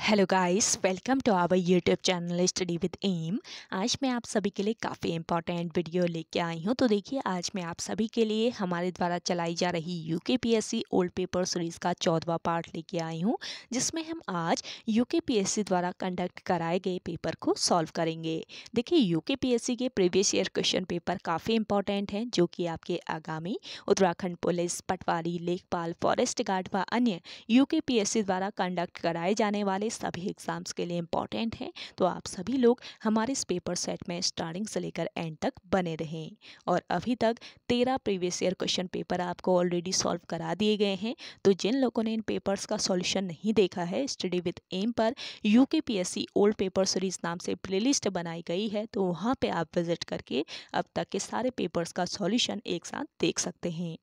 hello guys welcome to our YouTube channel study with M आज मैं आप सभी के लिए काफ़ी इंपॉर्टेंट वीडियो लेके आई हूँ तो देखिए आज मैं आप सभी के लिए हमारे द्वारा चलाई जा रही UK PSC old paper series का चौदवा पार्ट लेके आई हूँ जिसमें हम आज यूके पीएससी द्वारा कंडक्ट कराए गए पेपर को सॉल्व करेंगे देखिए यू पीएससी के प्रीवियस ईयर क्वेश्चन पेपर काफ़ी इंपॉर्टेंट हैं जो कि आपके आगामी उत्तराखंड पुलिस पटवारी लेखपाल फॉरेस्ट गार्ड व अन्य यू द्वारा कंडक्ट कराए जाने वाले वाले सभी एग्ज़ाम्स के लिए इम्पॉर्टेंट हैं तो आप सभी लोग हमारे इस पेपर सेट में स्टार्टिंग से लेकर एंड तक बने रहें और अभी तक तेरह प्रीवियस ईयर क्वेश्चन पेपर आपको ऑलरेडी सॉल्व करा दिए गए हैं तो जिन लोगों ने इन पेपर्स का सॉल्यूशन नहीं देखा है स्टडी विद एम पर U K P S C old paper series नाम से लिस्ट बनाई गई है तो वहाँ पर आप विजिट करके अब तक के सारे पेपर्स का सॉल्यूशन एक साथ देख सकते हैं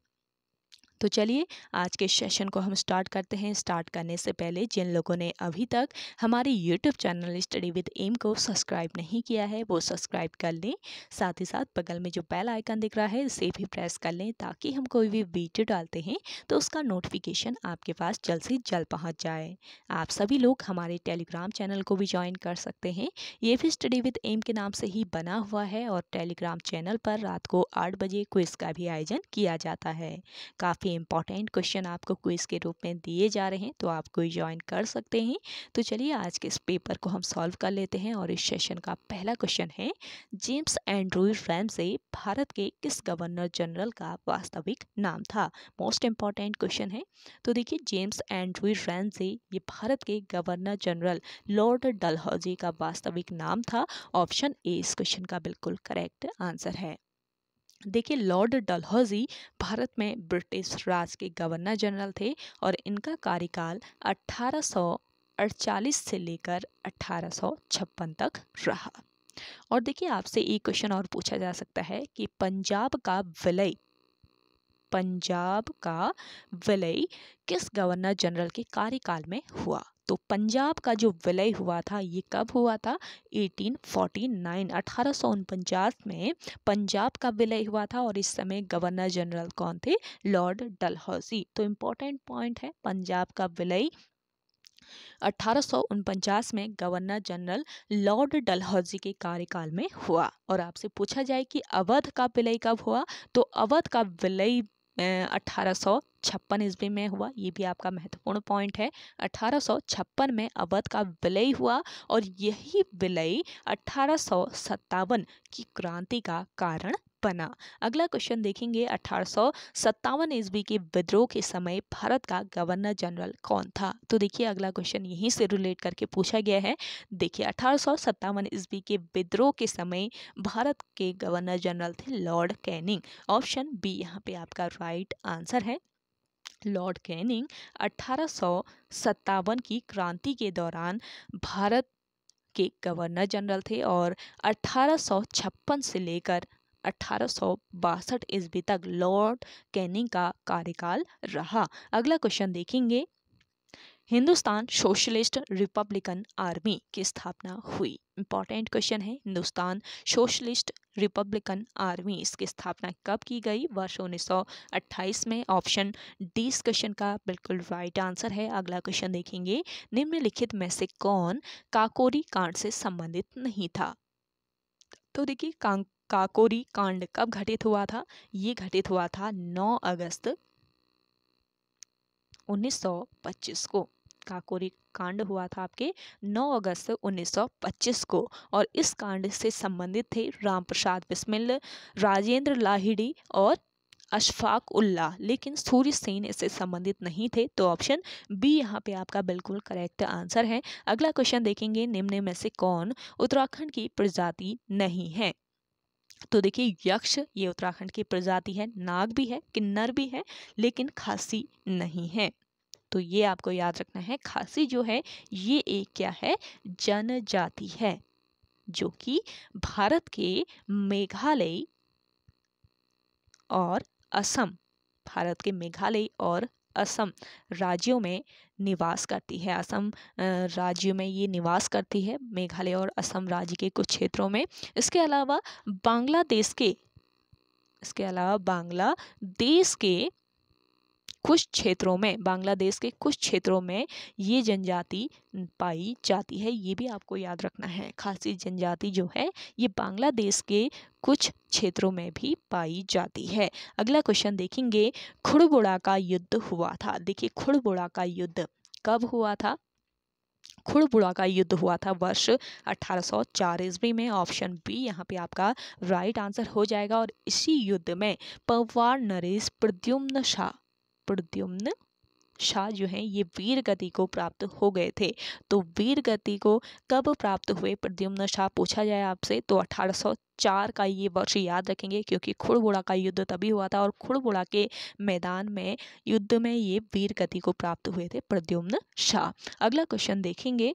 तो चलिए आज के सेशन को हम स्टार्ट करते हैं स्टार्ट करने से पहले जिन लोगों ने अभी तक हमारे YouTube channel study with M को सब्सक्राइब नहीं किया है वो सब्सक्राइब कर लें साथ ही साथ बगल में जो बेल आइकन दिख रहा है इसे भी प्रेस कर लें ताकि हम कोई भी वीडियो डालते हैं तो उसका नोटिफिकेशन आपके पास जल्द से जल्द पहुँच जाए आप सभी लोग हमारे टेलीग्राम चैनल को भी ज्वाइन कर सकते हैं ये भी स्टडी विद एम के नाम से ही बना हुआ है और टेलीग्राम चैनल पर रात को आठ बजे क्विज का भी आयोजन किया जाता है काफ़ी ये इंपॉर्टेंट क्वेश्चन आपको क्विज़ के रूप में दिए जा रहे हैं तो आप कोई ज्वाइन कर सकते हैं तो चलिए आज के इस पेपर को हम सॉल्व कर लेते हैं और इस सेशन का पहला क्वेश्चन है जेम्स एंड्रू से भारत के किस गवर्नर जनरल का वास्तविक नाम था मोस्ट इम्पॉर्टेंट क्वेश्चन है तो देखिए जेम्स एंड्रू से ये भारत के गवर्नर जनरल लॉर्ड डलहौजी का वास्तविक नाम था ऑप्शन ए इस क्वेश्चन का बिल्कुल करेक्ट आंसर है देखिए लॉर्ड डलहौजी भारत में ब्रिटिश राज के गवर्नर जनरल थे और इनका कार्यकाल 1848 से लेकर 1856 तक रहा और देखिए आपसे एक क्वेश्चन और पूछा जा सकता है कि पंजाब का विलय पंजाब का विलय किस गवर्नर जनरल के कार्यकाल में हुआ तो पंजाब का जो विलय हुआ था ये कब हुआ था 1849 अठारह में पंजाब का विलय हुआ था और इस समय गवर्नर जनरल कौन थे लॉर्ड डलहौजी तो इम्पोर्टेंट पॉइंट है पंजाब का विलय अठारह में गवर्नर जनरल लॉर्ड डलहौजी के कार्यकाल में हुआ और आपसे पूछा जाए कि अवध का विलय कब हुआ तो अवध का विलय अट्ठारह छप्पन ईस्वी में हुआ ये भी आपका महत्वपूर्ण पॉइंट है अठारह में अवध का विलय हुआ और यही विलय अठारह की क्रांति का कारण बना अगला क्वेश्चन देखेंगे अठारह ईस्वी के विद्रोह के समय भारत का गवर्नर जनरल कौन था तो देखिए अगला क्वेश्चन यहीं से रिलेट करके पूछा गया है देखिए अठारह ईस्वी के विद्रोह के समय भारत के गवर्नर जनरल थे लॉर्ड कैनिंग ऑप्शन बी यहाँ पे आपका राइट आंसर है लॉर्ड कैनिंग अठारह की क्रांति के दौरान भारत के गवर्नर जनरल थे और 1856 से लेकर अठारह ईस्वी तक लॉर्ड कैनिंग का कार्यकाल रहा अगला क्वेश्चन देखेंगे हिंदुस्तान सोशलिस्ट रिपब्लिकन आर्मी की स्थापना हुई इंपॉर्टेंट क्वेश्चन है हिंदुस्तान सोशलिस्ट रिपब्लिकन आर्मी इसकी स्थापना कब की गई वर्ष 1928 में ऑप्शन डी इस क्वेश्चन का बिल्कुल राइट आंसर है अगला क्वेश्चन देखेंगे निम्नलिखित में से कौन काकोरी कांड से संबंधित नहीं था तो देखिए काकोरी कांड कब घटित हुआ था ये घटित हुआ था 9 अगस्त 1925 को काकोरी कांड हुआ था आपके 9 अगस्त 1925 को और इस कांड से संबंधित थे राम प्रसाद बिस्मिल राजेंद्र लाहिड़ी और अशफाक उल्ला लेकिन सूर्य सेन इससे संबंधित नहीं थे तो ऑप्शन बी यहाँ पे आपका बिल्कुल करेक्ट आंसर है अगला क्वेश्चन देखेंगे निम्न में से कौन उत्तराखंड की प्रजाति नहीं है तो देखिए यक्ष ये उत्तराखंड की प्रजाति है नाग भी है किन्नर भी है लेकिन खासी नहीं है तो ये आपको याद रखना है खासी जो है ये एक क्या है जनजाति है जो कि भारत के मेघालय और असम भारत के मेघालय और असम राज्यों में निवास करती है असम राज्य में ये निवास करती है मेघालय और असम राज्य के कुछ क्षेत्रों में इसके अलावा बांग्लादेश के इसके अलावा बांग्लादेश के कुछ क्षेत्रों में बांग्लादेश के कुछ क्षेत्रों में ये जनजाति पाई जाती है ये भी आपको याद रखना है खासी जनजाति जो है ये बांग्लादेश के कुछ क्षेत्रों में भी पाई जाती है अगला क्वेश्चन देखेंगे खुड़बुड़ा का युद्ध हुआ था देखिए खुड़बुड़ा का युद्ध कब हुआ था खुड़बुड़ा का युद्ध हुआ था वर्ष 1804 ईस्वी में ऑप्शन बी यहाँ पे आपका राइट आंसर हो जाएगा और इसी युद्ध में पंवार नरेश प्रद्युम्न शाह प्रद्युम्न शाह जो हैं ये वीर गति को प्राप्त हो गए थे तो वीर गति को कब प्राप्त हुए प्रद्युम्न शाह पूछा जाए आपसे तो 1804 का ये वर्ष याद रखेंगे क्योंकि खुड़बुड़ा का युद्ध तभी हुआ था और खुड़बुड़ा के मैदान में युद्ध में ये वीर गति को प्राप्त हुए थे प्रद्युम्न शाह अगला क्वेश्चन देखेंगे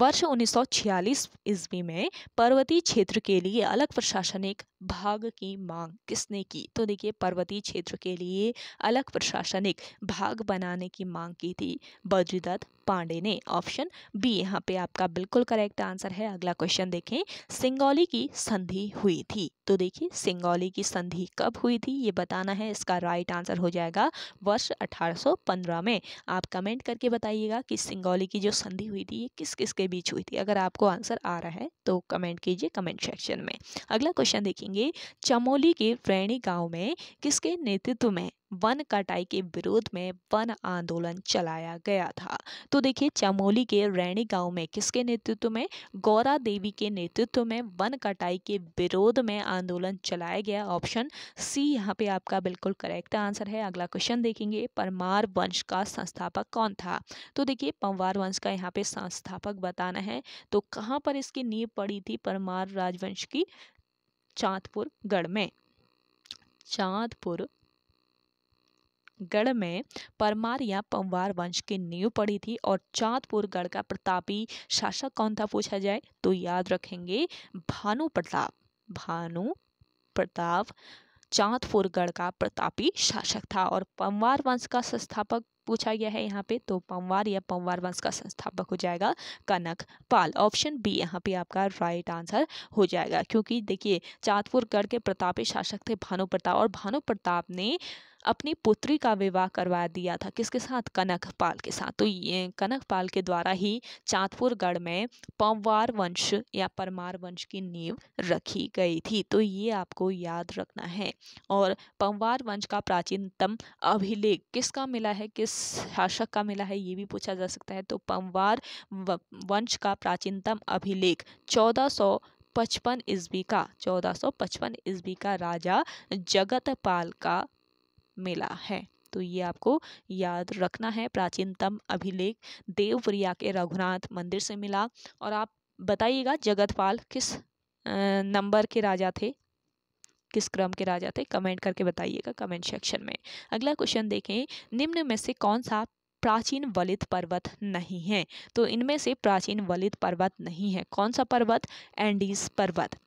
वर्ष 1946 ईस्वी में पर्वतीय क्षेत्र के लिए अलग प्रशासनिक भाग की मांग किसने की तो देखिए पर्वतीय क्षेत्र के लिए अलग प्रशासनिक भाग बनाने की मांग की थी बद्रीदत्त पांडे ने ऑप्शन बी यहाँ पे आपका बिल्कुल करेक्ट आंसर है अगला क्वेश्चन देखें सिंगौली की संधि हुई थी तो देखिए सिंगौली की संधि कब हुई थी ये बताना है इसका राइट आंसर हो जाएगा वर्ष 1815 में आप कमेंट करके बताइएगा कि सिंगौली की जो संधि हुई थी ये किस किस के बीच हुई थी अगर आपको आंसर आ रहा है तो कमेंट कीजिए कमेंट सेक्शन में अगला क्वेश्चन देखेंगे चमोली के रैणी गाँव में किसके नेतृत्व में वन कटाई के विरोध में वन आंदोलन चलाया गया था तो देखिए चमोली के रैणी गांव में किसके नेतृत्व में गौरा देवी के नेतृत्व में वन कटाई के विरोध में आंदोलन चलाया गया ऑप्शन सी यहाँ पे आपका बिल्कुल करेक्ट आंसर है अगला क्वेश्चन देखेंगे परमार वंश का संस्थापक कौन था तो देखिए पंवार वंश का यहाँ पे संस्थापक बताना है तो कहाँ पर इसकी नींव पड़ी थी परमार राजवंश की चांदपुर गढ़ में चांदपुर गढ़ में परमार या पंवार वंश की नींव पड़ी थी और चाँदपुर गढ़ का प्रतापी शासक कौन था पूछा जाए तो याद रखेंगे भानु प्रताप भानु प्रताप चाँदपुर गढ़ का प्रतापी शासक था और पंवार वंश का संस्थापक पूछा गया है यहाँ पे तो पंवार या पंवार वंश का संस्थापक हो जाएगा कनक पाल ऑप्शन बी यहाँ पे आपका राइट आंसर हो जाएगा क्योंकि देखिए चाँदपुर गढ़ के प्रतापी शासक थे भानु प्रताप और भानु प्रताप ने अपनी पुत्री का विवाह करवा दिया था किसके साथ कनक पाल के साथ तो ये कनक पाल के द्वारा ही चाँदपुरगढ़ गढ़ में पंवार वंश या परमार वंश की नींव रखी गई थी तो ये आपको याद रखना है और पंवार वंश का प्राचीनतम अभिलेख किसका मिला है किस शासक का मिला है ये भी पूछा जा सकता है तो पंवार वंश का प्राचीनतम अभिलेख चौदह सौ पचपन ईस्वी का चौदह सौ पचपन ईस्वी का राजा जगतपाल का मिला है तो ये आपको याद रखना है प्राचीनतम अभिलेख देवप्रिया के रघुनाथ मंदिर से मिला और आप बताइएगा जगतपाल किस नंबर के राजा थे किस क्रम के राजा थे कमेंट करके बताइएगा कमेंट सेक्शन में अगला क्वेश्चन देखें निम्न में से कौन सा प्राचीन वलित पर्वत नहीं है तो इनमें से प्राचीन वलित पर्वत नहीं है कौन सा पर्वत एंडीज पर्वत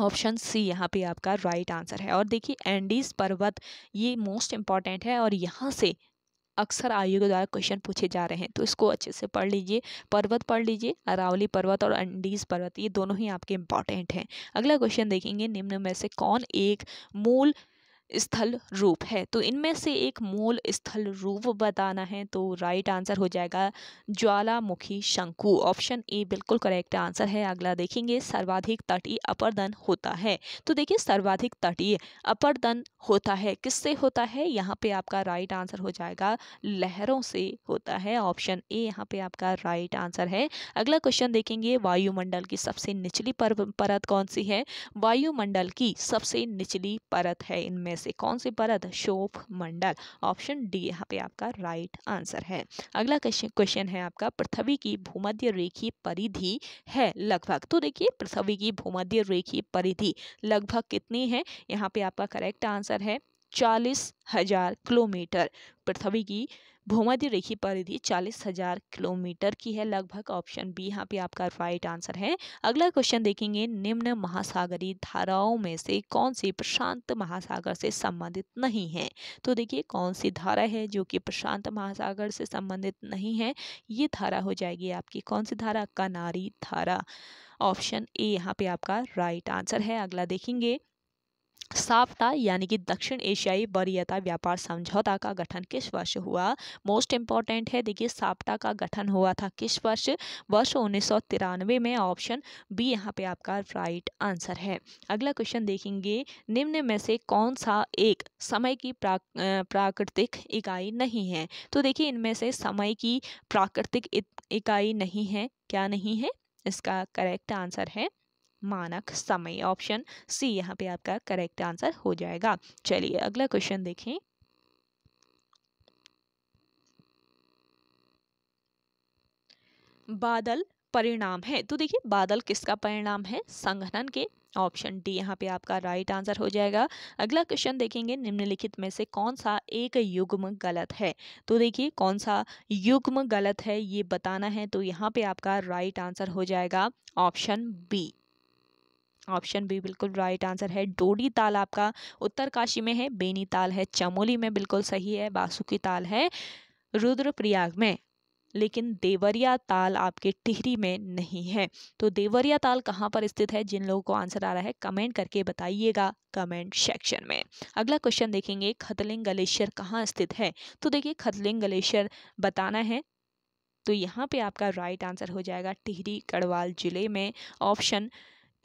ऑप्शन सी यहाँ पे आपका राइट आंसर है और देखिए एंडीज पर्वत ये मोस्ट इम्पॉर्टेंट है और यहाँ से अक्सर आयोग द्वारा क्वेश्चन पूछे जा रहे हैं तो इसको अच्छे से पढ़ लीजिए पर्वत पढ़ लीजिए अरावली पर्वत और अंडीज पर्वत ये दोनों ही आपके इम्पॉर्टेंट हैं अगला क्वेश्चन देखेंगे निम्न में से कौन एक मूल स्थल रूप है तो इनमें से एक मूल स्थल रूप बताना है तो राइट आंसर हो जाएगा ज्वालामुखी शंकु ऑप्शन ए बिल्कुल करेक्ट आंसर है अगला देखेंगे सर्वाधिक तटीय अपरदन होता है तो देखिए सर्वाधिक तटीय अपरदन होता है किससे होता है यहाँ पे आपका राइट आंसर हो जाएगा लहरों से होता है ऑप्शन ए यहाँ पे आपका राइट आंसर है अगला क्वेश्चन देखेंगे वायुमंडल की सबसे निचली पर, परत कौन सी है वायुमंडल की सबसे निचली परत है इनमें में से कौन सी परत शोभ मंडल ऑप्शन डी यहाँ पे आपका राइट आंसर है अगला क्वेश्चन है आपका पृथ्वी की भूमध्य रेखी परिधि है लगभग तो देखिए पृथ्वी की भूमध्य रेखी परिधि लगभग कितनी है यहाँ पे आपका करेक्ट आंसर है चालीस हजार किलोमीटर पृथ्वी की भूमध्य रेखी परिधि चालीस हजार किलोमीटर की है लगभग ऑप्शन बी यहाँ पे आपका राइट आंसर है अगला क्वेश्चन देखेंगे निम्न महासागरीय धाराओं में से कौन सी प्रशांत महासागर से संबंधित नहीं है तो देखिए कौन सी धारा है जो कि प्रशांत महासागर से संबंधित नहीं है ये धारा हो जाएगी आपकी कौन सी धारा कनारी धारा ऑप्शन ए यहाँ पे आपका राइट आंसर है अगला देखेंगे साफ्टा यानी कि दक्षिण एशियाई वरीयता व्यापार समझौता का गठन किस वर्ष हुआ मोस्ट इम्पॉर्टेंट है देखिए साप्टा का गठन हुआ था किस वर्ष वर्ष उन्नीस में ऑप्शन बी यहाँ पे आपका राइट आंसर है अगला क्वेश्चन देखेंगे निम्न में से कौन सा एक समय की प्राकृतिक इकाई नहीं है तो देखिए इनमें से समय की प्राकृतिक इकाई नहीं है क्या नहीं है इसका करेक्ट आंसर है मानक समय ऑप्शन सी यहाँ पे आपका करेक्ट आंसर हो जाएगा चलिए अगला क्वेश्चन देखें बादल परिणाम है तो देखिए बादल किसका परिणाम है संघनन के ऑप्शन डी यहाँ पे आपका राइट आंसर हो जाएगा अगला क्वेश्चन देखेंगे निम्नलिखित में से कौन सा एक युग्म गलत है तो देखिए कौन सा युग्म गलत है ये बताना है तो यहाँ पे आपका राइट आंसर हो जाएगा ऑप्शन बी ऑप्शन बी बिल्कुल राइट आंसर है डोडी ताल आपका उत्तरकाशी में है बेनी ताल है चमोली में बिल्कुल सही है बासुकी ताल है रुद्रप्रयाग में लेकिन देवरिया ताल आपके टिहरी में नहीं है तो देवरिया ताल कहाँ पर स्थित है जिन लोगों को आंसर आ रहा है कमेंट करके बताइएगा कमेंट सेक्शन में अगला क्वेश्चन देखेंगे खतलिंग ग्लेशियर कहाँ स्थित है तो देखिए खतलिंग ग्लेशियर बताना है तो यहाँ पे आपका राइट आंसर हो जाएगा टिहरी गढ़वाल जिले में ऑप्शन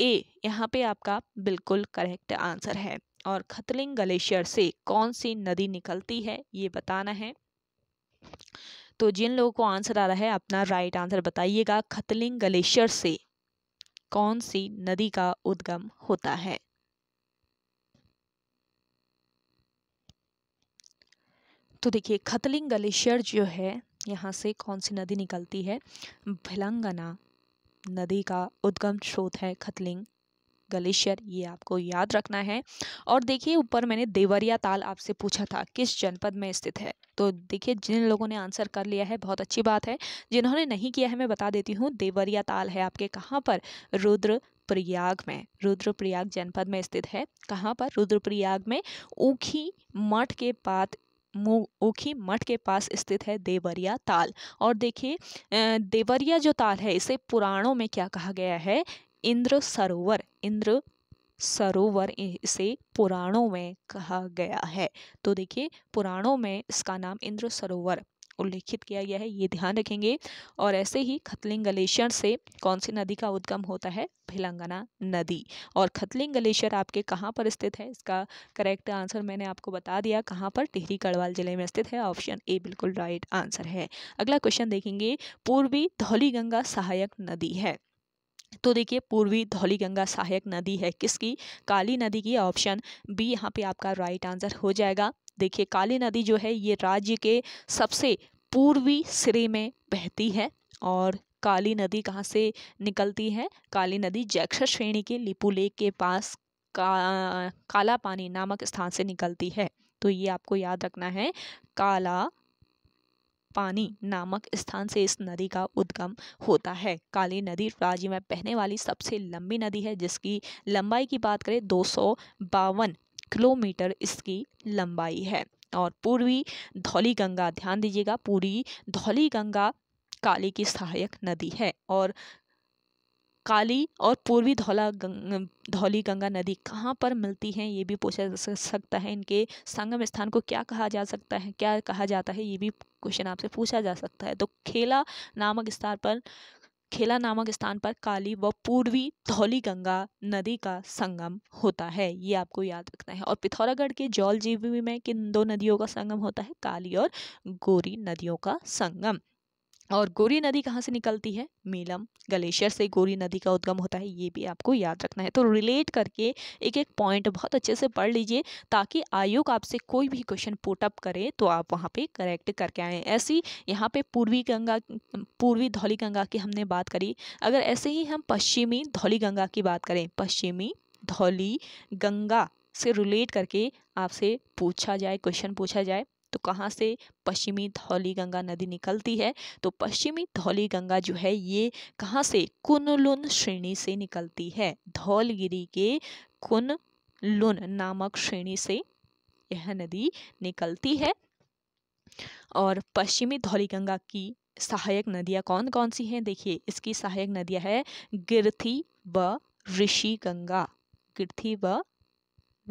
ए यहाँ पे आपका बिल्कुल करेक्ट आंसर है और खतलिंग ग्लेशियर से कौन सी नदी निकलती है ये बताना है तो जिन लोगों को आंसर आ रहा है अपना राइट आंसर बताइएगा खतलिंग ग्लेशियर से कौन सी नदी का उद्गम होता है तो देखिए खतलिंग ग्लेशियर जो है यहाँ से कौन सी नदी निकलती है भिलंगना नदी का उद्गम स्रोत है खतलिंग ग्लेशियर ये आपको याद रखना है और देखिए ऊपर मैंने देवरिया ताल आपसे पूछा था किस जनपद में स्थित है तो देखिए जिन लोगों ने आंसर कर लिया है बहुत अच्छी बात है जिन्होंने नहीं किया है मैं बता देती हूँ देवरिया ताल है आपके कहाँ पर रुद्र रुद्रप्रयाग में रुद्रप्रयाग जनपद में स्थित है कहाँ पर रुद्रप्रयाग में ऊखी मठ के पात ओखी मठ के पास स्थित है देवरिया ताल और देखिए देवरिया जो ताल है इसे पुराणों में क्या कहा गया है इंद्र सरोवर इंद्र सरोवर इसे पुराणों में कहा गया है तो देखिए पुराणों में इसका नाम इंद्र सरोवर उल्लेखित किया गया है ये ध्यान रखेंगे और ऐसे ही खतलिंग ग्लेशियर से कौन सी नदी का उद्गम होता है भिलंगना नदी और खतलिंग ग्लेशियर आपके कहाँ पर स्थित है इसका करेक्ट आंसर मैंने आपको बता दिया कहाँ पर टिहरी गढ़वाल जिले में स्थित है ऑप्शन ए बिल्कुल राइट आंसर है अगला क्वेश्चन देखेंगे पूर्वी धौली गंगा सहायक नदी है तो देखिए पूर्वी धौली गंगा सहायक नदी है किसकी काली नदी की ऑप्शन बी यहाँ पे आपका राइट आंसर हो जाएगा देखिए काली नदी जो है ये राज्य के सबसे पूर्वी सिरे में बहती है और काली नदी कहाँ से निकलती है काली नदी जैक्ष श्रेणी के लिपू लेक के पास का काला पानी नामक स्थान से निकलती है तो ये आपको याद रखना है काला पानी नामक स्थान से इस नदी का उद्गम होता है काली नदी राज्य में बहने वाली सबसे लंबी नदी है जिसकी लंबाई की बात करें दो किलोमीटर इसकी लंबाई है और पूर्वी धौली गंगा ध्यान दीजिएगा पूरी धौली गंगा काली की सहायक नदी है और काली और पूर्वी धौला गंग, धौली गंगा नदी कहाँ पर मिलती हैं ये भी पूछा जा सकता है इनके संगम स्थान को क्या कहा जा सकता है क्या कहा जाता है ये भी क्वेश्चन आपसे पूछा जा सकता है तो खेला नामक स्थान पर खेला नामक स्थान पर काली व पूर्वी धौली गंगा नदी का संगम होता है ये आपको याद रखना है और पिथौरागढ़ के जौल जीवी में किन दो नदियों का संगम होता है काली और गोरी नदियों का संगम और गोरी नदी कहाँ से निकलती है मीलम ग्लेशियर से गोरी नदी का उद्गम होता है ये भी आपको याद रखना है तो रिलेट करके एक एक पॉइंट बहुत अच्छे से पढ़ लीजिए ताकि आयोग आपसे कोई भी क्वेश्चन पुटअप करे तो आप वहाँ पे करेक्ट करके आएँ ऐसी यहाँ पे पूर्वी गंगा पूर्वी धौली गंगा की हमने बात करी अगर ऐसे ही हम पश्चिमी धौली गंगा की बात करें पश्चिमी धौली गंगा से रिलेट करके आपसे पूछा जाए क्वेश्चन पूछा जाए तो कहाँ से पश्चिमी धौली गंगा नदी निकलती है तो पश्चिमी धौली गंगा जो है ये कहाँ से कुनलुन श्रेणी से निकलती है धौलगिरी के कुनलुन नामक श्रेणी से यह नदी निकलती है और पश्चिमी धौली गंगा की सहायक नदियाँ कौन कौन सी हैं देखिए इसकी सहायक नदियाँ है गिरथी व ऋषि गंगा गिरथी व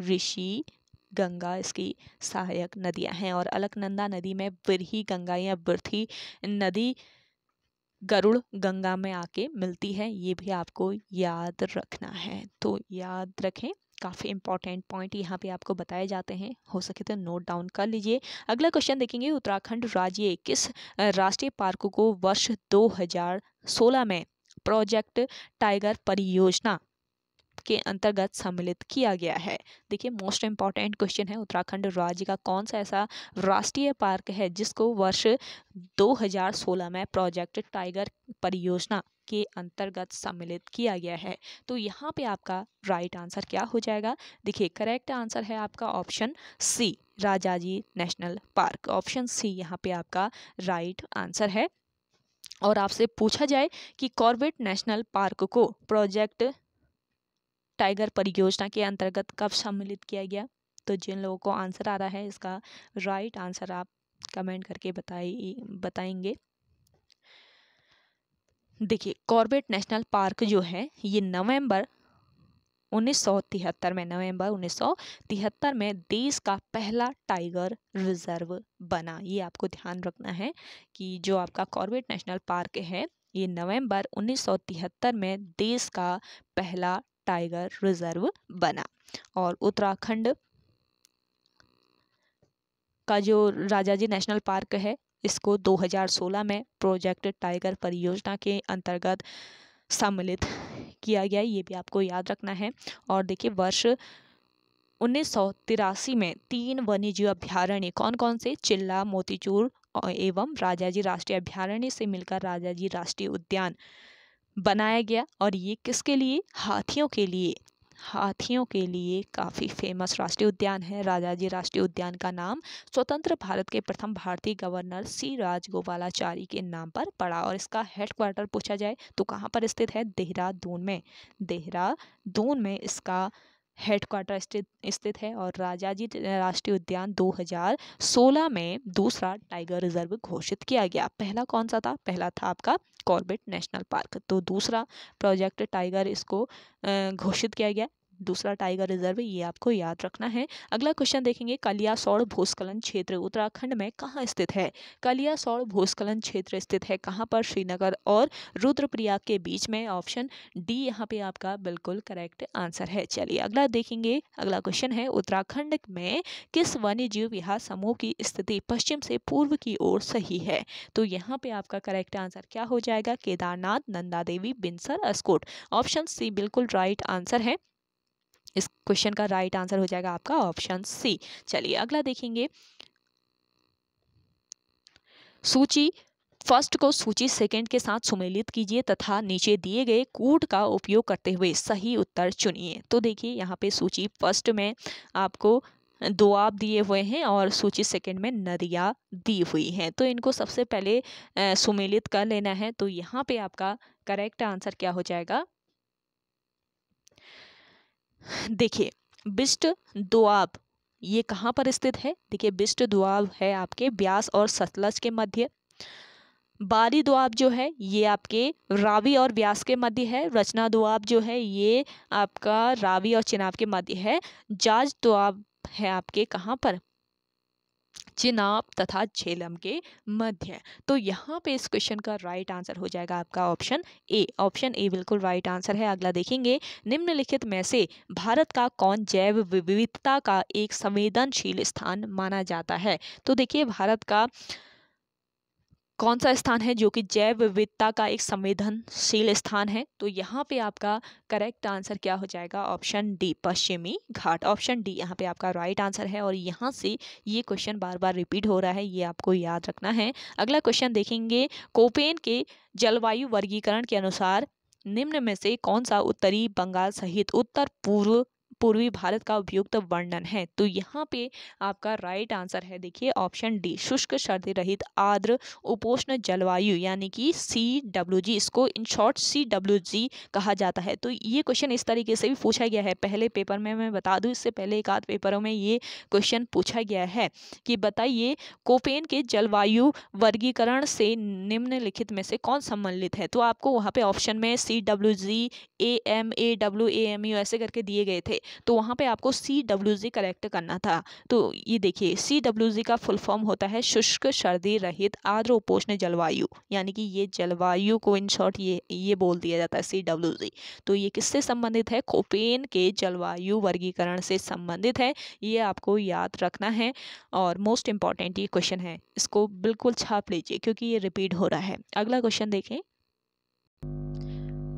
ऋषि गंगा इसकी सहायक नदियां हैं और अलकनंदा नदी में बिरही गंगा या बिरथी नदी गरुड़ गंगा में आके मिलती है ये भी आपको याद रखना है तो याद रखें काफ़ी इंपॉर्टेंट पॉइंट यहाँ पे आपको बताए जाते हैं हो सके तो नोट डाउन कर लीजिए अगला क्वेश्चन देखेंगे उत्तराखंड राज्य किस राष्ट्रीय पार्क को वर्ष 2016 में प्रोजेक्ट टाइगर परियोजना के अंतर्गत सम्मिलित किया गया है देखिए मोस्ट इम्पॉर्टेंट क्वेश्चन है उत्तराखंड राज्य का कौन सा ऐसा राष्ट्रीय पार्क है जिसको वर्ष 2016 में प्रोजेक्ट टाइगर परियोजना के अंतर्गत सम्मिलित किया गया है तो यहाँ पे आपका राइट आंसर क्या हो जाएगा देखिए करेक्ट आंसर है आपका option C Rajaji national park option C यहाँ पे आपका राइट आंसर है और आपसे पूछा जाए कि कॉर्बेट नेशनल पार्क को प्रोजेक्ट टाइगर परियोजना के अंतर्गत कब सम्मिलित किया गया तो जिन लोगों को आंसर आ रहा है इसका राइट आंसर आप कमेंट करके बताई बताएंगे देखिए कॉर्बेट नेशनल पार्क जो है ये नवंबर 1973 में नवंबर 1973 में देश का पहला टाइगर रिजर्व बना ये आपको ध्यान रखना है कि जो आपका कॉर्बेट नेशनल पार्क है ये नवंबर 1973 में देश का पहला टाइगर रिजर्व बना और उत्तराखंड का जो राजाजी नेशनल पार्क है इसको 2016 में प्रोजेक्ट टाइगर परियोजना के अंतर्गत सम्मिलित किया गया ये भी आपको याद रखना है और देखिए वर्ष उन्नीस में तीन वन्य जीव अभ्यारण्य कौन कौन से चिल्ला मोतीचूर एवं राजाजी राष्ट्रीय अभ्यारण्य से मिलकर राजाजी राष्ट्रीय उद्यान बनाया गया और ये किसके लिए हाथियों के लिए हाथियों के लिए काफ़ी फेमस राष्ट्रीय उद्यान है राजाजी राष्ट्रीय उद्यान का नाम स्वतंत्र भारत के प्रथम भारतीय गवर्नर सी राजगोपालाचारी के नाम पर पड़ा और इसका हेडक्वार्टर पूछा जाए तो कहाँ पर स्थित है देहरादून में देहरादून में इसका हेडक्वार्टर स्थित स्थित है और राजाजी राष्ट्रीय उद्यान 2016 में दूसरा टाइगर रिजर्व घोषित किया गया पहला कौन सा था पहला था आपका कॉर्बेट नेशनल पार्क तो दूसरा प्रोजेक्ट टाइगर इसको घोषित किया गया दूसरा टाइगर रिजर्व ये आपको याद रखना है अगला क्वेश्चन देखेंगे कलियासौड़ भूस्खलन क्षेत्र उत्तराखंड में कहाँ स्थित है कलियासौड़ भूस्खलन क्षेत्र स्थित है कहाँ पर श्रीनगर और रुद्रप्रयाग के बीच में ऑप्शन डी यहाँ पे आपका बिल्कुल करेक्ट आंसर है चलिए अगला देखेंगे अगला क्वेश्चन है उत्तराखंड में किस वन्य जीव विहार समूह की स्थिति पश्चिम से पूर्व की ओर सही है तो यहाँ पे आपका करेक्ट आंसर क्या हो जाएगा केदारनाथ नंदा देवी बिंसर अस्कोट ऑप्शन सी बिल्कुल राइट आंसर है इस क्वेश्चन का राइट right आंसर हो जाएगा आपका ऑप्शन सी चलिए अगला देखेंगे सूची फर्स्ट को सूची सेकंड के साथ सुमेलित कीजिए तथा नीचे दिए गए कूट का उपयोग करते हुए सही उत्तर चुनिए तो देखिए यहाँ पे सूची फर्स्ट में आपको दो आप दिए हुए हैं और सूची सेकंड में नदियाँ दी हुई हैं तो इनको सबसे पहले सुमेलित कर लेना है तो यहाँ पे आपका करेक्ट आंसर क्या हो जाएगा देखिए बिष्ट दुआब ये कहाँ पर स्थित है देखिए बिष्ट दुआब है आपके ब्यास और सतलज के मध्य बारी दुआब जो है ये आपके रावी और ब्यास के मध्य है रचना दुआब जो है ये आपका रावी और चिनाब के मध्य है जाज दुआब है आपके कहाँ पर चिनाब तथा झेलम के मध्य तो यहाँ पे इस क्वेश्चन का राइट आंसर हो जाएगा आपका ऑप्शन ए ऑप्शन ए बिल्कुल राइट आंसर है अगला देखेंगे निम्नलिखित में से भारत का कौन जैव विविधता का एक संवेदनशील स्थान माना जाता है तो देखिए भारत का कौन सा स्थान है जो कि जैव विविधता का एक संवेदनशील स्थान है तो यहाँ पे आपका करेक्ट आंसर क्या हो जाएगा ऑप्शन डी पश्चिमी घाट ऑप्शन डी यहाँ पे आपका राइट आंसर है और यहाँ से ये क्वेश्चन बार बार रिपीट हो रहा है ये आपको याद रखना है अगला क्वेश्चन देखेंगे कोपेन के जलवायु वर्गीकरण के अनुसार निम्न में से कौन सा उत्तरी बंगाल सहित उत्तर पूर्व पूर्वी भारत का उपयुक्त वर्णन है तो यहाँ पे आपका राइट आंसर है देखिए ऑप्शन डी शुष्क सर्दी रहित आर्द्र उपोष्ण जलवायु यानी कि सी डब्ल्यू जी इसको इन शॉर्ट सी डब्ल्यू जी कहा जाता है तो ये क्वेश्चन इस तरीके से भी पूछा गया है पहले पेपर में मैं बता दूँ इससे पहले एक आध पेपरों में ये क्वेश्चन पूछा गया है कि बताइए कोपेन के जलवायु वर्गीकरण से निम्नलिखित में से कौन सम्मिलित है तो आपको वहाँ पे ऑप्शन में C W G A M A W A M U ऐसे करके दिए गए थे तो वहाँ पे आपको सी डब्ल्यू जी कलेक्ट करना था तो ये देखिए सी डब्ल्यू जी का फुल फॉर्म होता है शुष्क सर्दी रहित आर्द्र उपोष्ण जलवायु यानी कि ये जलवायु को इन शॉर्ट ये ये बोल दिया जाता है सी डब्ल्यू जी तो ये किससे संबंधित है कोपेन के जलवायु वर्गीकरण से संबंधित है ये आपको याद रखना है और मोस्ट इम्पॉर्टेंट ये क्वेश्चन है इसको बिल्कुल छाप लीजिए क्योंकि ये रिपीट हो रहा है अगला क्वेश्चन देखें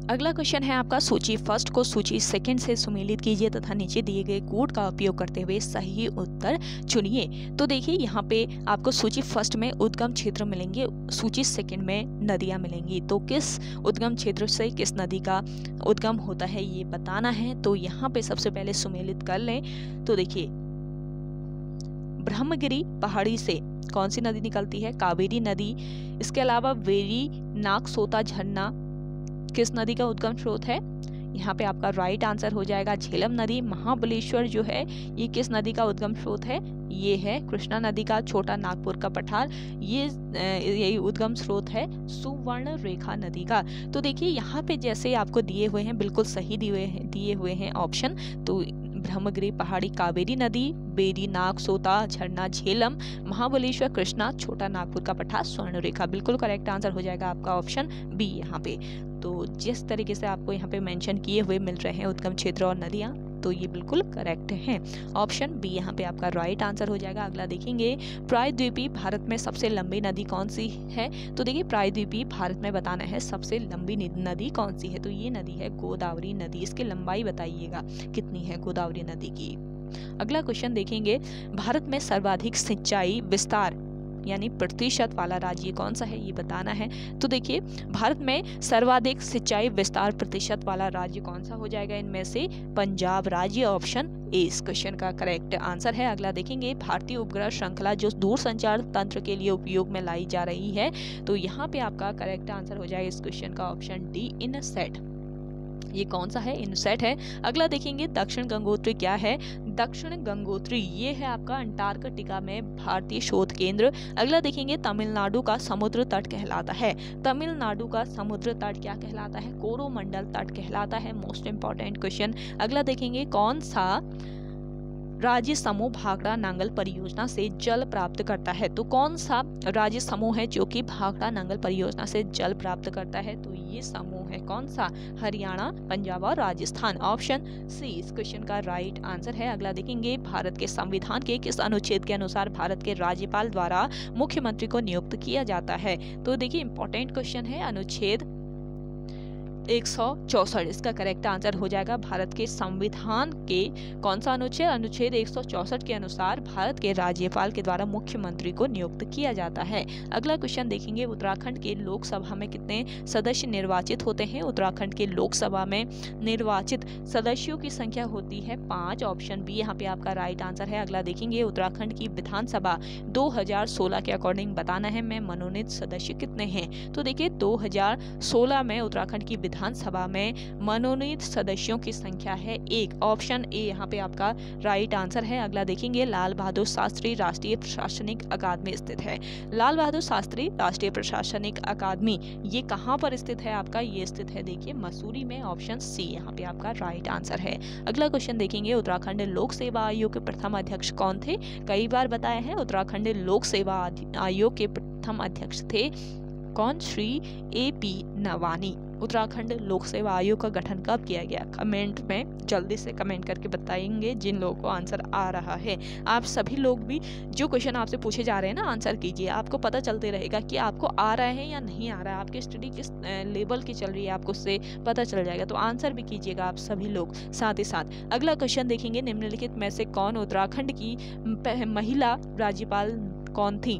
अगला क्वेश्चन है आपका सूची फर्स्ट को सूची सेकंड से सुमेलित कीजिए तथा नीचे दिए गए कोड का उपयोग करते हुए सही उत्तर चुनिए तो देखिए यहाँ पे आपको सूची फर्स्ट में उद्गम क्षेत्र मिलेंगे सूची सेकंड में नदियाँ मिलेंगी तो किस उद्गम क्षेत्र से किस नदी का उद्गम होता है ये बताना है तो यहाँ पे सबसे पहले सुमेलित कर लें तो देखिए ब्रह्मगिरी पहाड़ी से कौन सी नदी निकलती है कावेरी नदी इसके अलावा वेरी नागसोता झरना किस नदी का उद्गम स्रोत है यहाँ पे आपका राइट आंसर हो जाएगा झेलम नदी महाबलेश्वर जो है ये किस नदी का उद्गम स्रोत है ये है कृष्णा नदी का छोटा नागपुर का पठार ये यही उद्गम स्रोत है सुवर्ण रेखा नदी का तो देखिए यहाँ पे जैसे आपको दिए हुए हैं बिल्कुल सही दिए दिए हुए हैं ऑप्शन तो ब्रह्मगिरी पहाड़ी कावेरी नदी बेरी नाग सोता झरना झेलम महाबलेश्वर कृष्णा छोटा नागपुर का पठार स्वर्ण रेखा बिल्कुल करेक्ट आंसर हो जाएगा आपका ऑप्शन बी यहाँ पे तो जिस तरीके से आपको यहाँ पे मेंशन किए हुए मिल रहे हैं उद्गम क्षेत्र और नदियाँ तो ये बिल्कुल करेक्ट है ऑप्शन बी यहाँ पे आपका राइट आंसर हो जाएगा अगला देखेंगे प्रायद्वीपी भारत में सबसे लंबी नदी कौन सी है तो देखिए प्रायद्वीपी भारत में बताना है सबसे लंबी नदी कौन सी है तो ये नदी है गोदावरी नदी इसकी लंबाई बताइएगा कितनी है गोदावरी नदी की अगला क्वेश्चन देखेंगे भारत में सर्वाधिक सिंचाई विस्तार यानी प्रतिशत वाला राज्य कौन सा है ये बताना है तो देखिए भारत में सर्वाधिक सिंचाई विस्तार प्रतिशत वाला राज्य कौन सा हो जाएगा इनमें से पंजाब राज्य ऑप्शन ए इस क्वेश्चन का करेक्ट आंसर है अगला देखेंगे भारतीय उपग्रह श्रृंखला जो दूर संचार तंत्र के लिए उपयोग में लाई जा रही है तो यहाँ पे आपका करेक्ट आंसर हो जाएगा इस क्वेश्चन का ऑप्शन डी इन सेट ये कौन सा है इनसेट है अगला देखेंगे दक्षिण गंगोत्री क्या है दक्षिण गंगोत्री ये है आपका अंटार्कटिका में भारतीय शोध केंद्र अगला देखेंगे तमिलनाडु का समुद्र तट कहलाता है तमिलनाडु का समुद्र तट क्या कहलाता है कोरोमंडल तट कहलाता है मोस्ट इंपॉर्टेंट क्वेश्चन अगला देखेंगे कौन सा राज्य समूह भाखड़ा नांगल परियोजना से जल प्राप्त करता है तो कौन सा राज्य समूह है जो कि भाखड़ा नांगल परियोजना से जल प्राप्त करता है तो ये समूह है कौन सा हरियाणा पंजाब और राजस्थान ऑप्शन सी इस क्वेश्चन का राइट आंसर है अगला देखेंगे भारत के संविधान के किस अनुच्छेद के अनुसार भारत के राज्यपाल द्वारा मुख्यमंत्री को नियुक्त किया जाता है तो देखिए इंपॉर्टेंट क्वेश्चन है अनुच्छेद एक सौ चौसठ इसका करेक्ट आंसर हो जाएगा भारत के संविधान के कौन सा अनुच्छेद अनुच्छेद एक सौ चौसठ के अनुसार भारत के राज्यपाल के द्वारा मुख्यमंत्री को नियुक्त किया जाता है अगला क्वेश्चन देखेंगे उत्तराखंड के लोकसभा में कितने सदस्य निर्वाचित होते हैं उत्तराखंड के लोकसभा में निर्वाचित सदस्यों की संख्या होती है पाँच ऑप्शन बी यहाँ पे आपका राइट आंसर है अगला देखेंगे उत्तराखंड की विधानसभा सोलह के अकॉर्डिंग बताना है मैं मनोनीत सदस्य कितने हैं तो देखिए सोलह में उत्तराखंड की विधानसभा में मनोनीत सदस्यों की संख्या है एक ऑप्शन ए यहाँ पे आपका राइट आंसर है अगला देखेंगे लाल बहादुर शास्त्री राष्ट्रीय प्रशासनिक अकादमी स्थित है लाल बहादुर शास्त्री राष्ट्रीय प्रशासनिक अकादमी ये कहाँ पर स्थित है आपका ये स्थित है देखिए मसूरी में ऑप्शन सी यहाँ पे आपका राइट आंसर है अगला क्वेश्चन देखेंगे उत्तराखंड लोक सेवा आयोग के प्रथम अध्यक्ष कौन थे कई बार बताया है उत्तराखंड लोक सेवा आयोग के प्रथम अध्यक्ष थे कौन श्री ए पी नवानी उत्तराखंड लोक सेवा आयोग का गठन कब किया गया कमेंट में जल्दी से कमेंट करके बताएंगे जिन लोगों को आंसर आ रहा है आप सभी लोग भी जो क्वेश्चन आपसे पूछे जा रहे हैं ना आंसर कीजिए आपको पता चलते रहेगा कि आपको आ रहा है या नहीं आ रहा है आपकी स्टडी किस लेवल की चल रही है आपको उससे पता चल जाएगा तो आंसर भी कीजिएगा आप सभी लोग साथ ही साथ अगला क्वेश्चन देखेंगे निम्नलिखित में से कौन उत्तराखंड की महिला राज्यपाल कौन थी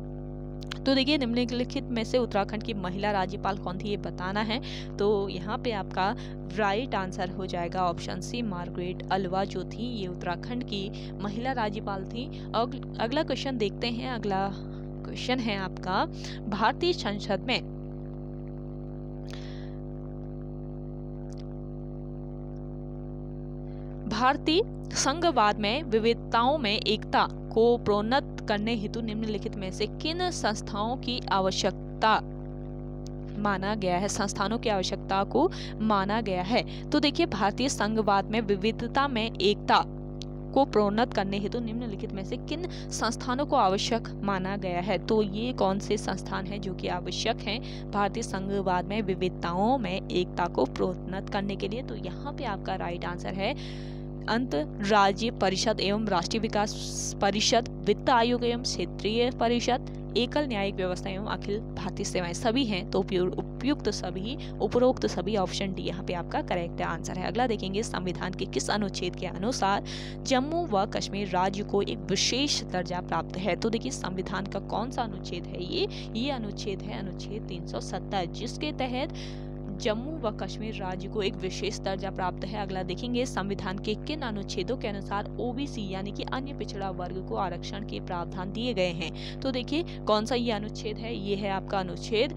तो देखिए निम्नलिखित में से उत्तराखंड की महिला राज्यपाल कौन थी ये बताना है तो यहाँ पे आपका राइट आंसर हो जाएगा ऑप्शन सी मार्गरेट अलवा जो थी ये उत्तराखंड की महिला राज्यपाल थी अगला क्वेश्चन देखते हैं अगला क्वेश्चन है आपका भारतीय संसद में भारतीय संघवाद में विविधताओं में एकता को प्रोन्नत करने हेतु निम्नलिखित में से किन संस्थाओं की आवश्यकता माना गया है संस्थानों की आवश्यकता को माना गया है तो देखिए भारतीय संघवाद में विविधता में एकता को प्रोन्नत करने हेतु तो निम्नलिखित में से किन संस्थानों को आवश्यक माना गया है तो ये कौन से संस्थान हैं जो कि आवश्यक हैं भारतीय संघवाद में विविधताओं में एकता को प्रोन्नत करने के लिए तो यहाँ पे आपका राइट आंसर है अंत राज्य परिषद एवं राष्ट्रीय विकास परिषद वित्त आयोग एवं क्षेत्रीय परिषद एकल न्यायिक व्यवस्था एवं अखिल भारतीय सेवाएं सभी हैं तो उपयुक्त सभी उपरोक्त सभी ऑप्शन डी यहाँ पे आपका करेक्ट आंसर है अगला देखेंगे संविधान के किस अनुच्छेद के अनुसार जम्मू व कश्मीर राज्य को एक विशेष दर्जा प्राप्त है तो देखिए संविधान का कौन सा अनुच्छेद है ये ये अनुच्छेद है अनुच्छेद तीन जिसके तहत जम्मू व कश्मीर राज्य को एक विशेष दर्जा प्राप्त है अगला देखेंगे संविधान के किन अनुच्छेदों के अनुसार ओबीसी यानी कि अन्य पिछड़ा वर्ग को आरक्षण के प्रावधान दिए गए हैं तो देखिए कौन सा ये अनुच्छेद है ये है आपका अनुच्छेद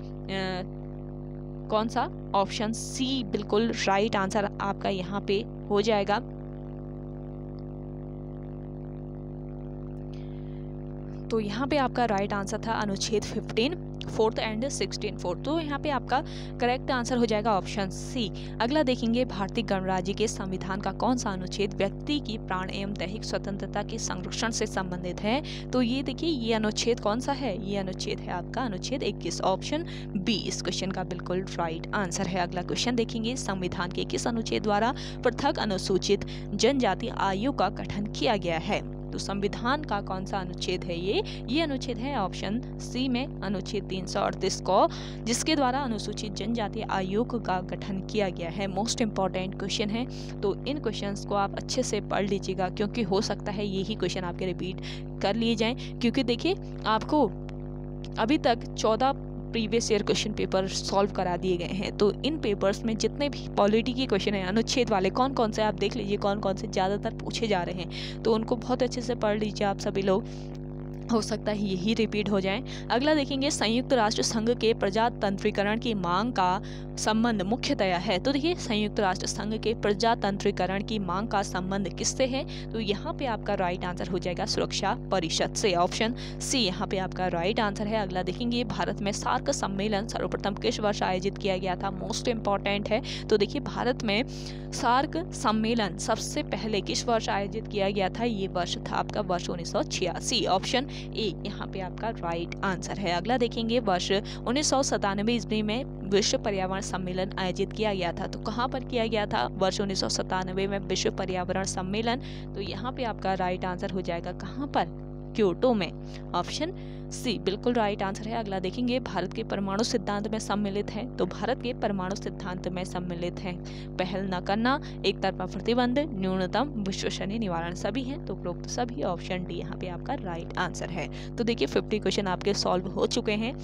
कौन सा ऑप्शन सी बिल्कुल राइट आंसर आपका यहाँ पे हो जाएगा तो यहाँ पे आपका राइट आंसर था अनुच्छेद 15 फोर्थ एंड सिक्सटीन फोर्थ तो यहाँ पे आपका करेक्ट आंसर हो जाएगा ऑप्शन सी अगला देखेंगे भारतीय गणराज्य के संविधान का कौन सा अनुच्छेद व्यक्ति की प्राण एवं दैहिक स्वतंत्रता के संरक्षण से संबंधित है तो ये देखिए ये अनुच्छेद कौन सा है ये अनुच्छेद है आपका अनुच्छेद इक्कीस ऑप्शन बी इस क्वेश्चन का बिल्कुल राइट आंसर है अगला क्वेश्चन देखेंगे संविधान के किस अनुच्छेद द्वारा पृथक अनुसूचित जनजाति आयोग का गठन किया गया है तो संविधान का कौन सा अनुच्छेद है ये ये अनुच्छेद है ऑप्शन सी में अनुच्छेद तीन को जिसके द्वारा अनुसूचित जनजाति आयोग का गठन किया गया है मोस्ट इंपॉर्टेंट क्वेश्चन है तो इन क्वेश्चंस को आप अच्छे से पढ़ लीजिएगा क्योंकि हो सकता है यही क्वेश्चन आपके रिपीट कर लिए जाए क्योंकि देखिए आपको अभी तक चौदह previous year question paper solve करा दिए गए हैं तो इन पेपर्स में जितने भी पॉलिटी के क्वेश्चन हैं अनुच्छेद वाले कौन कौन से आप देख लीजिए कौन कौन से ज़्यादातर पूछे जा रहे हैं तो उनको बहुत अच्छे से पढ़ लीजिए आप सभी लोग हो सकता है यही रिपीट हो जाए अगला देखेंगे संयुक्त राष्ट्र संघ के प्रजातंत्रीकरण की मांग का संबंध मुख्यतया है तो देखिए संयुक्त राष्ट्र संघ के प्रजातंत्रीकरण की मांग का संबंध किससे है तो यहाँ पे आपका राइट आंसर हो जाएगा सुरक्षा परिषद से ऑप्शन सी यहाँ पे आपका राइट आंसर है अगला देखेंगे भारत में सार्क सम्मेलन सर्वप्रथम किस वर्ष आयोजित किया गया था मोस्ट इम्पॉर्टेंट है तो देखिए भारत में सार्क सम्मेलन सबसे पहले किस वर्ष आयोजित किया गया था ये वर्ष था आपका वर्ष उन्नीस ऑप्शन ए यहाँ पे आपका राइट आंसर है अगला देखेंगे वर्ष उन्नीस सौ सतानवे ईस्वी में विश्व पर्यावरण सम्मेलन आयोजित किया गया था तो कहाँ पर किया गया था वर्ष उन्नीस में विश्व पर्यावरण सम्मेलन तो यहाँ पे आपका राइट आंसर हो जाएगा कहाँ पर क्योटो में ऑप्शन सी बिल्कुल राइट आंसर है अगला देखेंगे भारत के परमाणु सिद्धांत में सम्मिलित है तो भारत के परमाणु सिद्धांत में सम्मिलित है पहल न करना एक तरफा प्रतिबंध न्यूनतम विश्वसनीय निवारण सभी हैं तो उपरोक्त सभी ऑप्शन डी यहाँ पे आपका राइट आंसर है तो देखिए फिफ्टी क्वेश्चन आपके सॉल्व हो चुके हैं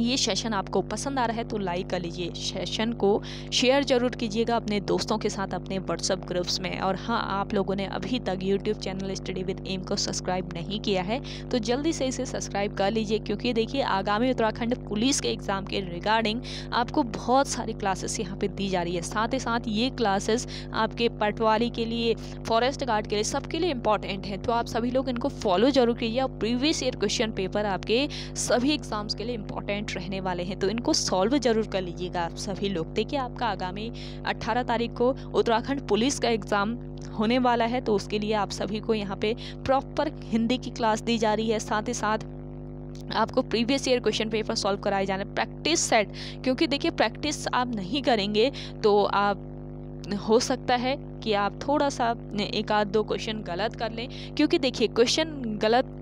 ये सेशन आपको पसंद आ रहा है तो लाइक कर लीजिए सेशन को शेयर जरूर कीजिएगा अपने दोस्तों के साथ अपने व्हाट्सअप ग्रुप्स में और हाँ आप लोगों ने अभी तक YouTube channel study with M को सब्सक्राइब नहीं किया है तो जल्दी से इसे सब्सक्राइब कर लीजिए क्योंकि देखिए आगामी उत्तराखंड पुलिस के एग्ज़ाम के रिगार्डिंग आपको बहुत सारी क्लासेस यहाँ पर दी जा रही है साथ ही साथ ये क्लासेस आपके पटवारी के लिए फॉरेस्ट गार्ड के लिए सबके लिए इंपॉर्टेंट है तो आप सभी लोग इनको फॉलो जरूर कीजिए और प्रीवियस ईयर क्वेश्चन पेपर आपके सभी एग्ज़ाम्स के लिए इंपॉर्टेंट इवेंट रहने वाले हैं तो इनको सॉल्व जरूर कर लीजिएगा आप सभी लोग देखिए आपका आगामी 18 तारीख को उत्तराखंड पुलिस का एग्ज़ाम होने वाला है तो उसके लिए आप सभी को यहाँ पे प्रॉपर हिंदी की क्लास दी जा रही है साथ ही साथ आपको previous year question paper solve कराए जाने प्रैक्टिस सेट क्योंकि देखिए प्रैक्टिस आप नहीं करेंगे तो आप हो सकता है कि आप थोड़ा सा एक आध दो क्वेश्चन गलत कर लें क्योंकि देखिए क्वेश्चन गलत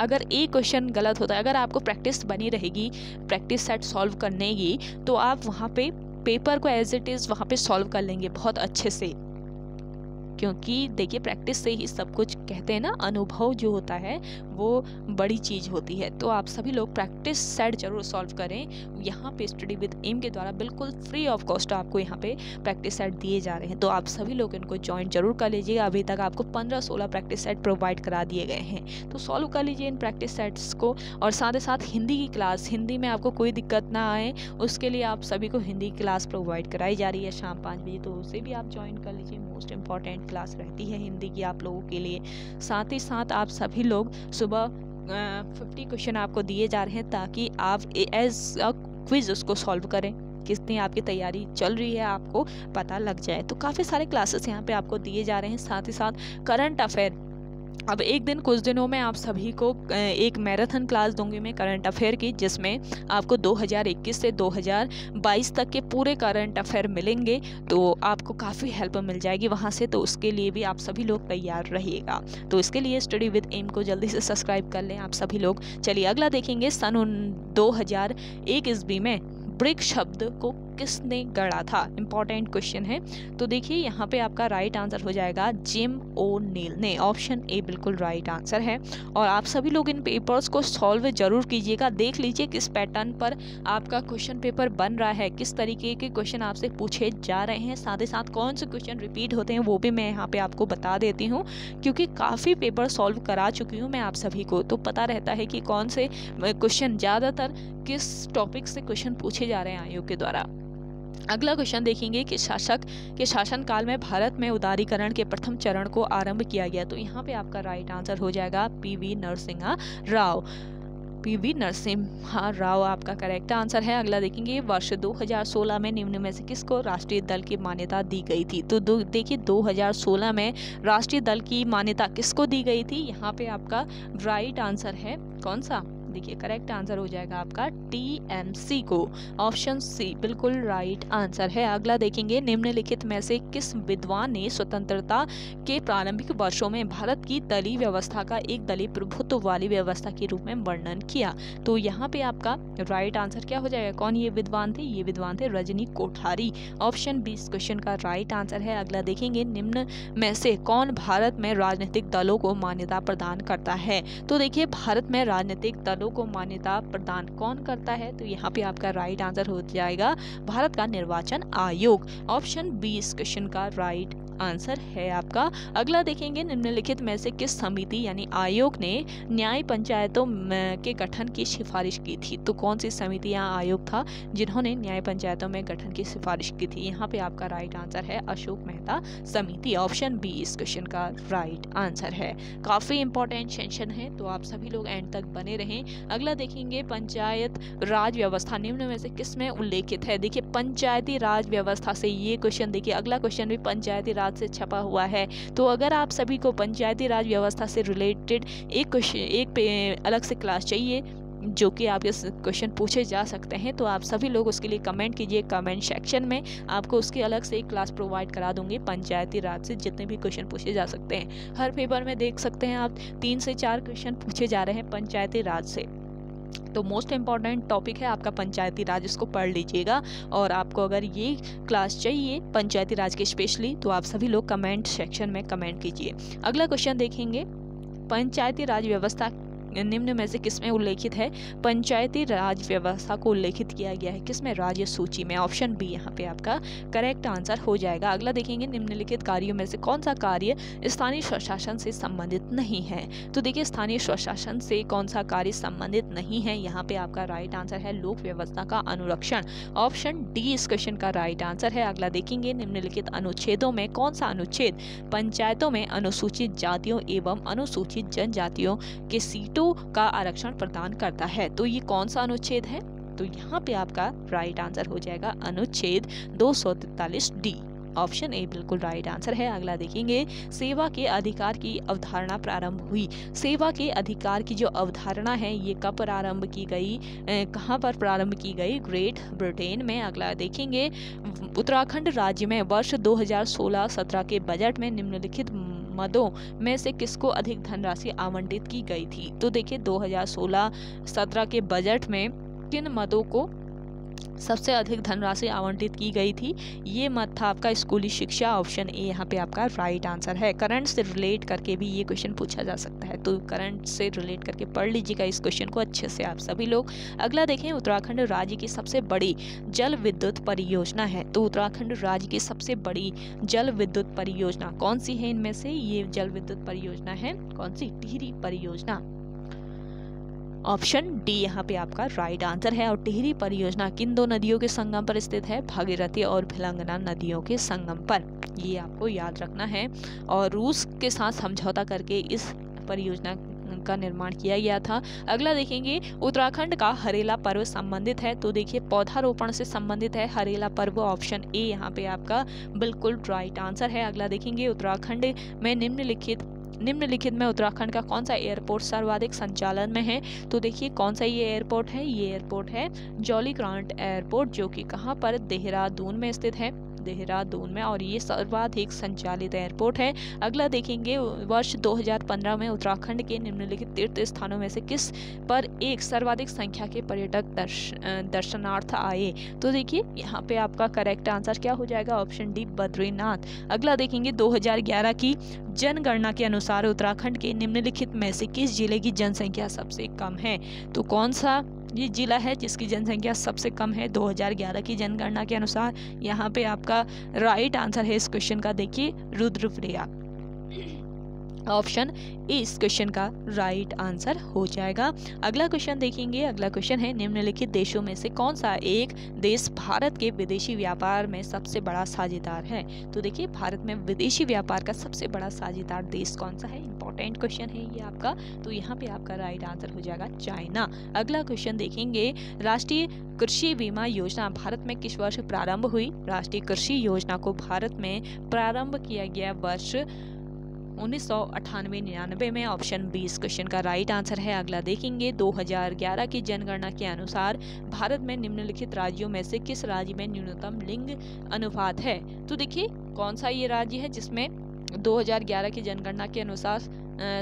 अगर एक क्वेश्चन गलत होता है अगर आपको प्रैक्टिस बनी रहेगी प्रैक्टिस सेट सॉल्व करने की तो आप वहाँ पे पेपर को एज इट इज़ वहाँ पे सॉल्व कर लेंगे बहुत अच्छे से क्योंकि देखिए प्रैक्टिस से ही सब कुछ कहते हैं ना अनुभव जो होता है वो बड़ी चीज़ होती है तो आप सभी लोग प्रैक्टिस सेट जरूर सॉल्व करें यहाँ पे स्टडी विद एम के द्वारा बिल्कुल फ्री ऑफ कॉस्ट आपको यहाँ पे प्रैक्टिस सेट दिए जा रहे हैं तो आप सभी लोग इनको ज्वाइन जरूर कर लीजिएगा अभी तक आपको पंद्रह सोलह प्रैक्टिस सेट प्रोवाइड करा दिए गए हैं तो सॉल्व कर लीजिए इन प्रैक्टिस सेट्स को और साथ ही साथ हिंदी की क्लास हिंदी में आपको कोई दिक्कत ना आए उसके लिए आप सभी को हिंदी क्लास प्रोवाइड कराई जा रही है शाम पाँच बजे तो उसे भी आप ज्वाइन कर लीजिए मोस्ट इम्पॉर्टेंट क्लास रहती है हिंदी की आप लोगों के लिए साथ ही साथ आप सभी लोग सुबह फिफ्टी क्वेश्चन आपको दिए जा रहे हैं ताकि आप एज अ क्विज़ उसको सॉल्व करें कितनी आपकी तैयारी चल रही है आपको पता लग जाए तो काफ़ी सारे क्लासेस यहाँ पे आपको दिए जा रहे हैं साथ ही साथ करंट अफेयर अब एक दिन कुछ दिनों में आप सभी को एक मैराथन क्लास दूंगी मैं करंट अफेयर की जिसमें आपको 2021 से 2022 तक के पूरे करंट अफेयर मिलेंगे तो आपको काफ़ी हेल्प मिल जाएगी वहाँ से तो उसके लिए भी आप सभी लोग तैयार रहिएगा तो इसके लिए स्टडी विद एम को जल्दी से सब्सक्राइब कर लें आप सभी लोग चलिए अगला देखेंगे सन दो हज़ार ईस्वी में ब्रिक शब्द को किसने गढ़ा था इंपॉर्टेंट क्वेश्चन है तो देखिए यहाँ पे आपका राइट आंसर हो जाएगा जिम ओ नील ने ऑप्शन ए बिल्कुल राइट आंसर है और आप सभी लोग इन पेपर्स को सॉल्व ज़रूर कीजिएगा देख लीजिए किस पैटर्न पर आपका क्वेश्चन पेपर बन रहा है किस तरीके के क्वेश्चन आपसे पूछे जा रहे हैं साथ ही साथ कौन से क्वेश्चन रिपीट होते हैं वो भी मैं यहाँ पे आपको बता देती हूँ क्योंकि काफ़ी पेपर सॉल्व करा चुकी हूँ मैं आप सभी को तो पता रहता है कि कौन से क्वेश्चन ज़्यादातर किस टॉपिक से क्वेश्चन पूछे जा रहे हैं आयोग के द्वारा अगला क्वेश्चन देखेंगे कि शासक के शासनकाल में भारत में उदारीकरण के प्रथम चरण को आरंभ किया गया तो यहाँ पे आपका राइट आंसर हो जाएगा P V Narasimha Rao P V Narasimha Rao आपका करेक्ट आंसर है अगला देखेंगे वर्ष 2016 में निम्न में से किसको राष्ट्रीय दल की मान्यता दी गई थी तो देखिए 2016 में राष्ट्रीय दल की मान्यता किसको दी गई थी यहाँ पे आपका राइट आंसर है कौन सा देखिए करेक्ट आंसर हो जाएगा आपका टी एम सी को ऑप्शन सी बिल्कुल राइट आंसर है अगला देखेंगे निम्नलिखित में से किस विद्वान ने स्वतंत्रता के प्रारंभिक वर्षों में भारत की दली व्यवस्था का एक दली प्रभुत्व वाली व्यवस्था के रूप में वर्णन किया तो यहाँ पे आपका राइट आंसर क्या हो जाएगा कौन ये विद्वान थे ये विद्वान थे रजनी कोठारी ऑप्शन बी इस क्वेश्चन का राइट आंसर है अगला देखेंगे निम्न में से कौन भारत में राजनीतिक दलों को मान्यता प्रदान करता है तो देखिए भारत में राजनीतिक दलों खेलों को मान्यता प्रदान कौन करता है तो यहाँ पे आपका राइट आंसर हो जाएगा भारत का निर्वाचन आयोग ऑप्शन बी इस क्वेश्चन का राइट आंसर है आपका अगला देखेंगे निम्नलिखित में से किस समिति यानी आयोग ने न्याय पंचायतों के गठन की सिफारिश की थी तो कौन सी समिति या आयोग था जिन्होंने न्याय पंचायतों में गठन की सिफारिश की थी यहाँ पे आपका राइट आंसर है अशोक मेहता समिति ऑप्शन बी इस क्वेश्चन का राइट आंसर है काफ़ी इंपॉर्टेंट सेंशन है तो आप सभी लोग एंड तक बने रहें अगला देखेंगे पंचायत राज व्यवस्था निम्न में से किस में उल्लेखित है देखिए पंचायती राज व्यवस्था से ये क्वेश्चन देखिए अगला क्वेश्चन भी पंचायती राज साथ से छपा हुआ है तो अगर आप सभी को पंचायती राज व्यवस्था से रिलेटेड एक एक पे अलग से क्लास चाहिए जो कि आप इस क्वेश्चन पूछे जा सकते हैं तो आप सभी लोग उसके लिए कमेंट कीजिए कमेंट सेक्शन में आपको उसके अलग से एक क्लास प्रोवाइड करा दूंगी पंचायती राज से जितने भी क्वेश्चन पूछे जा सकते हैं हर पेपर में देख सकते हैं आप तीन से चार क्वेश्चन पूछे जा रहे हैं पंचायती राज से तो मोस्ट इम्पॉर्टेंट टॉपिक है आपका पंचायती राज इसको पढ़ लीजिएगा और आपको अगर ये क्लास चाहिए पंचायती राज के स्पेशली तो आप सभी लोग कमेंट सेक्शन में कमेंट कीजिए अगला क्वेश्चन देखेंगे पंचायती राज व्यवस्था निम्न में से किसमें उल्लेखित है पंचायती राज व्यवस्था को उल्लेखित किया गया है किसमें राज्य सूची में ऑप्शन बी यहाँ पे आपका करेक्ट आंसर हो जाएगा अगला देखेंगे निम्नलिखित कार्यों में से कौन सा कार्य स्थानीय स्वशासन से संबंधित नहीं है तो देखिए स्थानीय स्वशासन से कौन सा कार्य संबंधित नहीं है यहाँ पे आपका राइट आंसर है लोक व्यवस्था का अनुरक्षण ऑप्शन डी इस क्वेश्चन का राइट आंसर है अगला देखेंगे निम्नलिखित अनुच्छेदों में कौन सा अनुच्छेद पंचायतों में अनुसूचित जातियों एवं अनुसूचित जनजातियों के सीटों टू का आरक्षण प्रदान करता है तो ये कौन सा अनुच्छेद है तो यहाँ पे आपका राइट आंसर हो जाएगा अनुच्छेद दो डी ऑप्शन ए बिल्कुल राइट आंसर है अगला देखेंगे सेवा के अधिकार की अवधारणा प्रारंभ हुई सेवा के अधिकार की जो अवधारणा है ये कब प्रारंभ की गई कहाँ पर प्रारंभ की गई ग्रेट ब्रिटेन में अगला देखेंगे उत्तराखंड राज्य में वर्ष 2016-17 के बजट में निम्नलिखित मदों में से किसको अधिक धनराशि आवंटित की गई थी तो देखिए 2016-17 के बजट में किन मदों को सबसे अधिक धनराशि आवंटित की गई थी ये मत था आपका स्कूली शिक्षा ऑप्शन ए यहाँ पे आपका राइट आंसर है करंट से रिलेट करके भी ये क्वेश्चन पूछा जा सकता है तो करंट से रिलेट करके पढ़ लीजिएगा इस क्वेश्चन को अच्छे से आप सभी लोग अगला देखें उत्तराखंड राज्य की सबसे बड़ी जल विद्युत परियोजना है तो उत्तराखंड राज्य की सबसे बड़ी जल विद्युत परियोजना कौन सी है इनमें से ये जल विद्युत परियोजना है कौन सी टिहरी परियोजना ऑप्शन डी यहाँ पे आपका राइट आंसर है और टिहरी परियोजना किन दो नदियों के संगम पर स्थित है भागीरथी और भिलंगना नदियों के संगम पर ये आपको याद रखना है और रूस के साथ समझौता करके इस परियोजना का निर्माण किया गया था अगला देखेंगे उत्तराखंड का हरेला पर्व संबंधित है तो देखिए पौधारोपण से संबंधित है हरेला पर्व ऑप्शन ए यहाँ पे आपका बिल्कुल राइट आंसर है अगला देखेंगे उत्तराखंड में निम्नलिखित निम्नलिखित में उत्तराखंड का कौन सा एयरपोर्ट सर्वाधिक संचालन में है तो देखिए कौन सा ये एयरपोर्ट है ये एयरपोर्ट है जॉली ग्रांट एयरपोर्ट जो कि कहाँ पर देहरादून में स्थित है देहरादून में और ये सर्वाधिक संचालित एयरपोर्ट है अगला देखेंगे वर्ष 2015 में उत्तराखंड के निम्नलिखित तीर्थ स्थानों में से किस पर एक सर्वाधिक संख्या के पर्यटक दर्श, दर्शनार्थ आए तो देखिए यहाँ पे आपका करेक्ट आंसर क्या हो जाएगा ऑप्शन डी बद्रीनाथ अगला देखेंगे 2011 की जनगणना के अनुसार उत्तराखंड के निम्नलिखित में से किस जिले की जनसंख्या सबसे कम है तो कौन सा ये ज़िला है जिसकी जनसंख्या सबसे कम है 2011 की जनगणना के अनुसार यहाँ पे आपका राइट आंसर है इस क्वेश्चन का देखिए रुद्रप्रयाग ऑप्शन ए इस क्वेश्चन का राइट आंसर हो जाएगा अगला क्वेश्चन देखेंगे अगला क्वेश्चन है निम्नलिखित देशों में से कौन सा एक देश भारत के विदेशी व्यापार में सबसे बड़ा साझेदार है तो देखिए भारत में विदेशी व्यापार का सबसे बड़ा साझेदार देश कौन सा है इंपॉर्टेंट क्वेश्चन है ये आपका तो यहाँ पे आपका राइट आंसर हो जाएगा चाइना अगला क्वेश्चन देखेंगे राष्ट्रीय कृषि बीमा योजना भारत में किस वर्ष प्रारंभ हुई राष्ट्रीय कृषि योजना को भारत में प्रारंभ किया गया वर्ष उन्नीस सौ अठानवे में ऑप्शन बी इस क्वेश्चन का राइट आंसर है अगला देखेंगे 2011 की जनगणना के अनुसार भारत में निम्नलिखित राज्यों में से किस राज्य में न्यूनतम लिंग अनुपात है तो देखिए कौन सा ये राज्य है जिसमें 2011 की जनगणना के अनुसार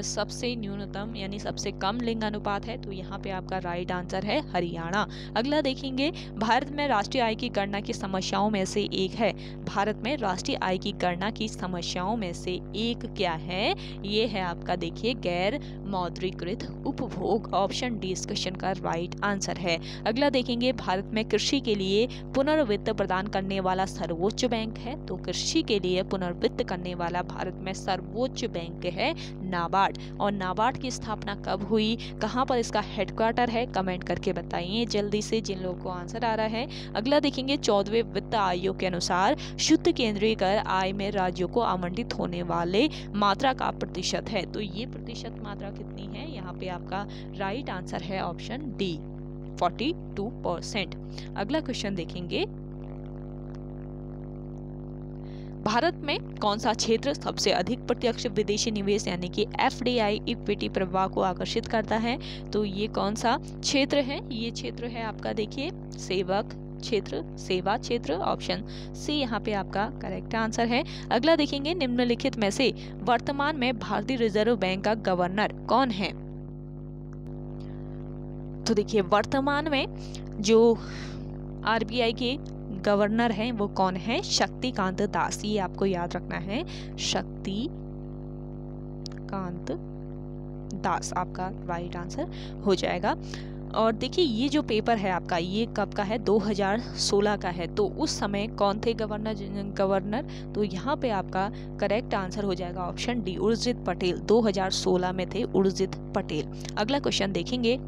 सबसे न्यूनतम यानी सबसे कम लिंग अनुपात है तो यहाँ पे आपका राइट आंसर है हरियाणा अगला देखेंगे भारत में राष्ट्रीय आय की गणना की समस्याओं में से एक है भारत में राष्ट्रीय आय की गणना की समस्याओं में से एक क्या है ये है आपका देखिए गैर मौद्रीकृत उपभोग ऑप्शन डी इस क्वेश्चन का राइट आंसर है अगला देखेंगे भारत में कृषि के लिए पुनर्वित्त प्रदान करने वाला सर्वोच्च बैंक है तो कृषि के लिए पुनर्वित्त करने वाला भारत में सर्वोच्च बैंक है ना नाबार्ड और नाबार्ड की स्थापना कब हुई कहाँ पर इसका हेडक्वार्टर है कमेंट करके बताइए जल्दी से जिन लोगों को आंसर आ रहा है अगला देखेंगे चौदहवें वित्त आयोग के अनुसार शुद्ध केंद्रीय कर आय में राज्यों को आवंटित होने वाले मात्रा का प्रतिशत है तो ये प्रतिशत मात्रा कितनी है यहाँ पे आपका राइट आंसर है ऑप्शन डी 42 परसेंट अगला क्वेश्चन देखेंगे भारत में कौन सा क्षेत्र सबसे अधिक प्रत्यक्ष विदेशी निवेश यानी कि एफ इक्विटी प्रवाह को आकर्षित करता है तो ये कौन सा क्षेत्र है ये क्षेत्र है आपका देखिए सेवक क्षेत्र सेवा क्षेत्र ऑप्शन सी यहाँ पे आपका करेक्ट आंसर है अगला देखेंगे निम्नलिखित में से वर्तमान में भारतीय रिजर्व बैंक का गवर्नर कौन है तो देखिए वर्तमान में जो आरबीआई के गवर्नर हैं वो कौन है शक्तिकांत दास ये आपको याद रखना है शक्ति कांत दास आपका राइट आंसर हो जाएगा और देखिए ये जो पेपर है आपका ये कब का है 2016 का है तो उस समय कौन थे गवर्नर गवर्नर तो यहाँ पे आपका करेक्ट आंसर हो जाएगा ऑप्शन डी उर्जित पटेल 2016 में थे उर्जित पटेल अगला क्वेश्चन देखेंगे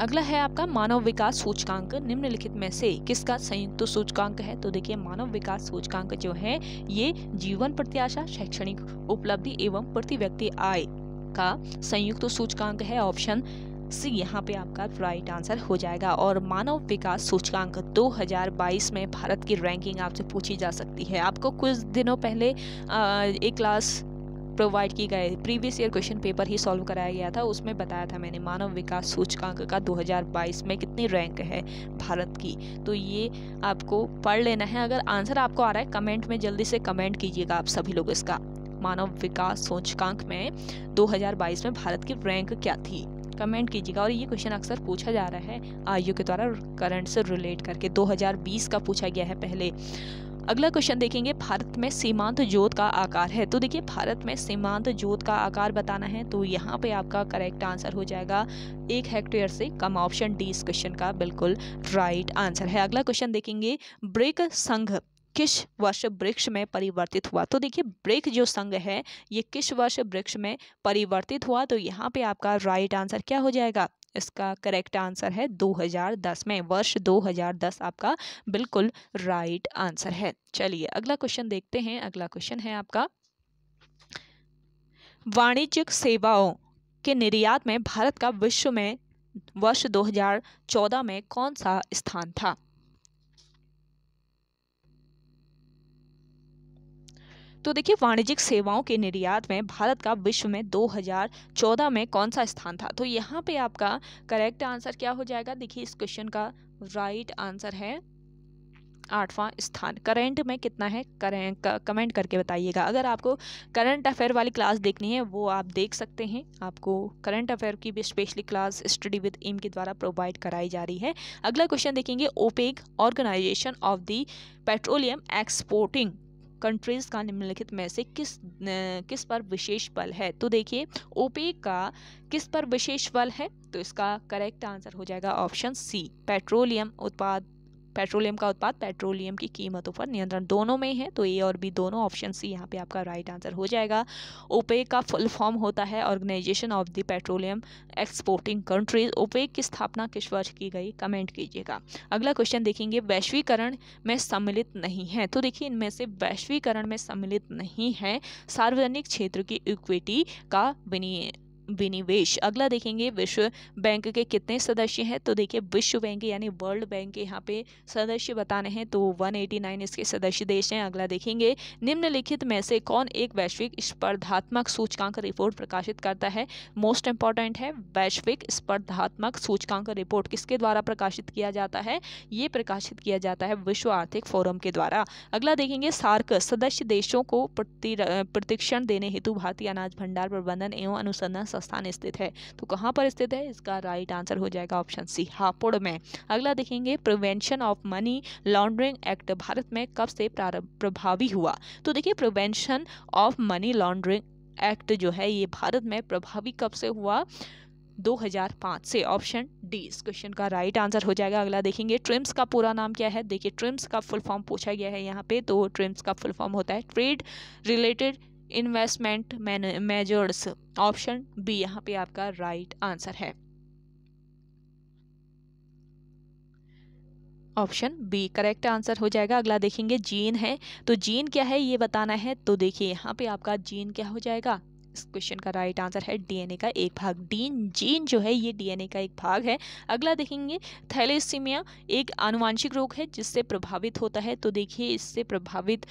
अगला है आपका मानव विकास सूचकांक निम्नलिखित में से किसका संयुक्त सूचकांक है तो देखिए मानव विकास सूचकांक जो है ये जीवन प्रत्याशा शैक्षणिक उपलब्धि एवं प्रति व्यक्ति आय का संयुक्त सूचकांक है ऑप्शन सी यहाँ पे आपका राइट आंसर हो जाएगा और मानव विकास सूचकांक 2022 में भारत की रैंकिंग आपसे पूछी जा सकती है आपको कुछ दिनों पहले एक क्लास प्रोवाइड की गई प्रीवियस ईयर क्वेश्चन पेपर ही सॉल्व कराया गया था उसमें बताया था मैंने मानव विकास सूचकांक का 2022 में कितनी रैंक है भारत की तो ये आपको पढ़ लेना है अगर आंसर आपको आ रहा है कमेंट में जल्दी से कमेंट कीजिएगा आप सभी लोग इसका मानव विकास सूचकांक में 2022 में भारत की रैंक क्या थी कमेंट कीजिएगा और ये क्वेश्चन अक्सर पूछा जा रहा है आयु के द्वारा करंट से रिलेट करके 2020 का पूछा गया है पहले अगला क्वेश्चन देखेंगे भारत में सीमांत जोत का आकार है तो देखिए भारत में सीमांत जोत का आकार बताना है तो यहाँ पे आपका करेक्ट आंसर हो जाएगा एक हेक्टेयर से कम ऑप्शन डी इस क्वेश्चन का बिल्कुल राइट आंसर है अगला क्वेश्चन देखेंगे ब्रेक संघ किस वर्ष वृक्ष में परिवर्तित हुआ तो देखिए ब्रेक जो संघ है ये किस वर्ष वृक्ष में परिवर्तित हुआ तो यहाँ पे आपका राइट आंसर क्या हो जाएगा इसका करेक्ट आंसर है 2010 में वर्ष 2010 आपका बिल्कुल राइट आंसर है चलिए अगला क्वेश्चन देखते हैं अगला क्वेश्चन है आपका वाणिज्यिक सेवाओं के निर्यात में भारत का विश्व में वर्ष 2014 में कौन सा स्थान था तो देखिए वाणिज्यिक सेवाओं के निर्यात में भारत का विश्व में 2014 में कौन सा स्थान था तो यहाँ पे आपका करेक्ट आंसर क्या हो जाएगा देखिए इस क्वेश्चन का राइट आंसर है आठवां स्थान करंट में कितना है करेंट कमेंट करके बताइएगा अगर आपको करंट अफेयर वाली क्लास देखनी है वो आप देख सकते हैं आपको करंट अफेयर की भी specially class study with M के द्वारा प्रोवाइड कराई जा रही है अगला क्वेश्चन देखेंगे OPEC organization of the petroleum exporting countries का निम्नलिखित में से किस न, किस पर विशेष बल है तो देखिए ओपेक का किस पर विशेष बल है तो इसका करेक्ट आंसर हो जाएगा ऑप्शन सी पेट्रोलियम उत्पाद पेट्रोलियम का उत्पाद पेट्रोलियम की कीमतों पर नियंत्रण दोनों में है तो ए और बी दोनों ऑप्शन सी यहाँ पे आपका राइट आंसर हो जाएगा ओपेक का फुल फॉर्म होता है organization of the petroleum exporting countries OPEC की स्थापना किस वर्ष की गई कमेंट कीजिएगा अगला क्वेश्चन देखेंगे वैश्वीकरण में सम्मिलित नहीं है तो देखिए इनमें से वैश्वीकरण में सम्मिलित नहीं है सार्वजनिक क्षेत्र की इक्विटी का विनियम विनिवेश अगला देखेंगे विश्व बैंक के कितने सदस्य हैं तो देखिए विश्व बैंक यानी वर्ल्ड बैंक के यहाँ पे सदस्य बताने हैं तो 189 इसके सदस्य देश हैं अगला देखेंगे निम्नलिखित में से कौन एक वैश्विक स्पर्धात्मक सूचकांक रिपोर्ट प्रकाशित करता है मोस्ट इंपॉर्टेंट है वैश्विक स्पर्धात्मक सूचकांक रिपोर्ट किसके द्वारा प्रकाशित किया जाता है ये प्रकाशित किया जाता है विश्व आर्थिक फोरम के द्वारा अगला देखेंगे सार्क सदस्य देशों को प्रशिक्षण देने हेतु भारतीय अनाज भंडार प्रबंधन एवं अनुसंधान स्थान स्थित है तो कहाँ पर स्थित है इसका राइट आंसर हो जाएगा ऑप्शन सी हापुड़ में अगला देखेंगे prevention of money laundering act Bharat में कब से प्रभावी हुआ तो देखिए prevention of money laundering act जो है ये भारत में प्रभावी कब से हुआ 2005 से ऑप्शन डी इस क्वेश्चन का राइट right आंसर हो जाएगा अगला देखेंगे ट्रिम्स का पूरा नाम क्या है देखिए ट्रिम्स का फुल फॉर्म पूछा गया है यहाँ पे तो ट्रिम्स का फुल फॉर्म होता है trade related investment measures option B यहाँ पे आपका राइट right आंसर है ऑप्शन बी करेक्ट आंसर हो जाएगा अगला देखेंगे जीन है तो जीन क्या है ये बताना है तो देखिए यहाँ पे आपका जीन क्या हो जाएगा इस क्वेश्चन का राइट आंसर है डीएनए का एक भाग डीन जीन जो है ये डीएनए का एक भाग है अगला देखेंगे थैलेसीमिया एक आनुवांशिक रोग है जिससे प्रभावित होता है तो देखिए इससे प्रभावित आ,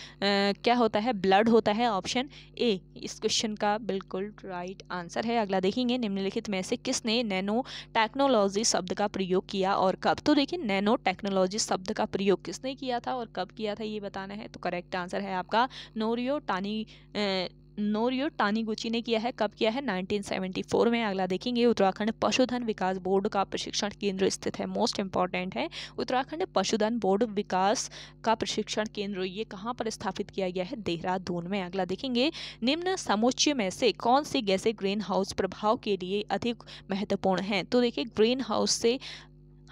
क्या होता है ब्लड होता है ऑप्शन ए इस क्वेश्चन का बिल्कुल राइट आंसर है अगला देखेंगे निम्नलिखित में से किसने नैनो टेक्नोलॉजी शब्द का प्रयोग किया और कब तो देखिए नैनो टेक्नोलॉजी शब्द का प्रयोग किसने किया था और कब किया था ये बताना है तो करेक्ट आंसर है आपका नोरियो टानी नोरियो टानीगुची ने किया है कब किया है 1974 में अगला देखेंगे उत्तराखंड पशुधन विकास बोर्ड का प्रशिक्षण केंद्र स्थित है मोस्ट इंपॉर्टेंट है उत्तराखंड पशुधन बोर्ड विकास का प्रशिक्षण केंद्र ये कहाँ पर स्थापित किया गया है देहरादून में अगला देखेंगे निम्न समुच्चय में से कौन सी गैसे ग्रीन हाउस प्रभाव के लिए अधिक महत्वपूर्ण हैं तो देखिए ग्रीन हाउस से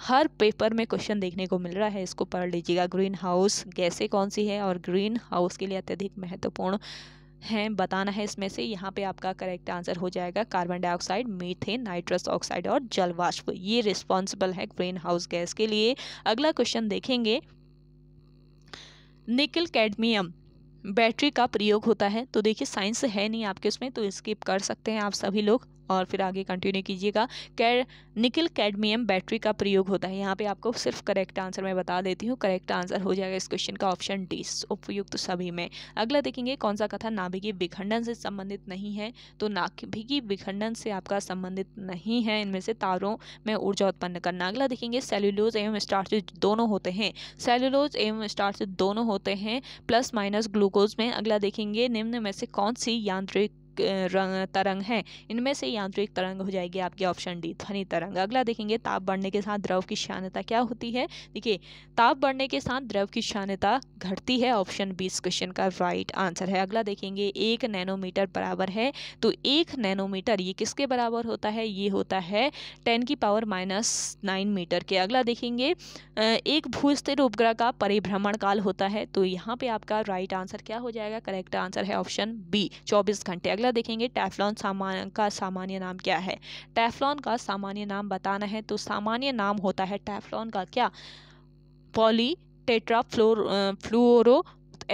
हर पेपर में क्वेश्चन देखने को मिल रहा है इसको पढ़ लीजिएगा ग्रीन हाउस गैसें कौन सी है और ग्रीन हाउस के लिए अत्यधिक महत्वपूर्ण हैं बताना है इसमें से यहाँ पे आपका करेक्ट आंसर हो जाएगा carbon dioxide methane nitrous oxide और जलवाष्प ये रिस्पॉन्सिबल है ग्रीन हाउस गैस के लिए अगला क्वेश्चन देखेंगे निकल कैडमियम बैटरी का प्रयोग होता है तो देखिए साइंस है नहीं आपके उसमें तो स्किप कर सकते हैं आप सभी लोग और फिर आगे कंटिन्यू कीजिएगा कैड निकल कैडमियम बैटरी का प्रयोग होता है यहाँ पे आपको सिर्फ करेक्ट आंसर मैं बता देती हूँ करेक्ट आंसर हो जाएगा इस क्वेश्चन का ऑप्शन डी उपयुक्त तो सभी में अगला देखेंगे कौन सा कथा नाभिकी विखंडन से संबंधित नहीं है तो नाभिकी विखंडन से आपका संबंधित नहीं है इनमें से तारों में ऊर्जा उत्पन्न करना अगला देखेंगे सेल्यूलोज एवं स्टार्च दोनों होते हैं सेल्यूलोज एवं स्टार्च दोनों होते हैं प्लस माइनस ग्लूकोज में अगला देखेंगे निम्न में से कौन सी यांत्रिक तरंग हैं इनमें से यांत्रिक तरंग हो जाएगी आपकी ऑप्शन डी ध्वनि तरंग अगला देखेंगे ताप बढ़ने के साथ द्रव की शान्यता क्या होती है देखिए ताप बढ़ने के साथ द्रव की शान्यता घटती है ऑप्शन बी इस क्वेश्चन का राइट आंसर है अगला देखेंगे एक नैनोमीटर बराबर है तो एक नैनोमीटर ये किसके बराबर होता है ये होता है टेन की पावर माइनस नाइन मीटर के अगला देखेंगे एक भूस्थिर उपग्रह का परिभ्रमण काल होता है तो यहाँ पे आपका राइट आंसर क्या हो जाएगा करेक्ट आंसर है ऑप्शन बी चौबीस घंटे अगला अगला देखेंगे टैफलॉन सामान का सामान्य नाम क्या है टैफलॉन का सामान्य नाम बताना है तो सामान्य नाम होता है टैफलॉन का क्या poly tetra fluoro fluoro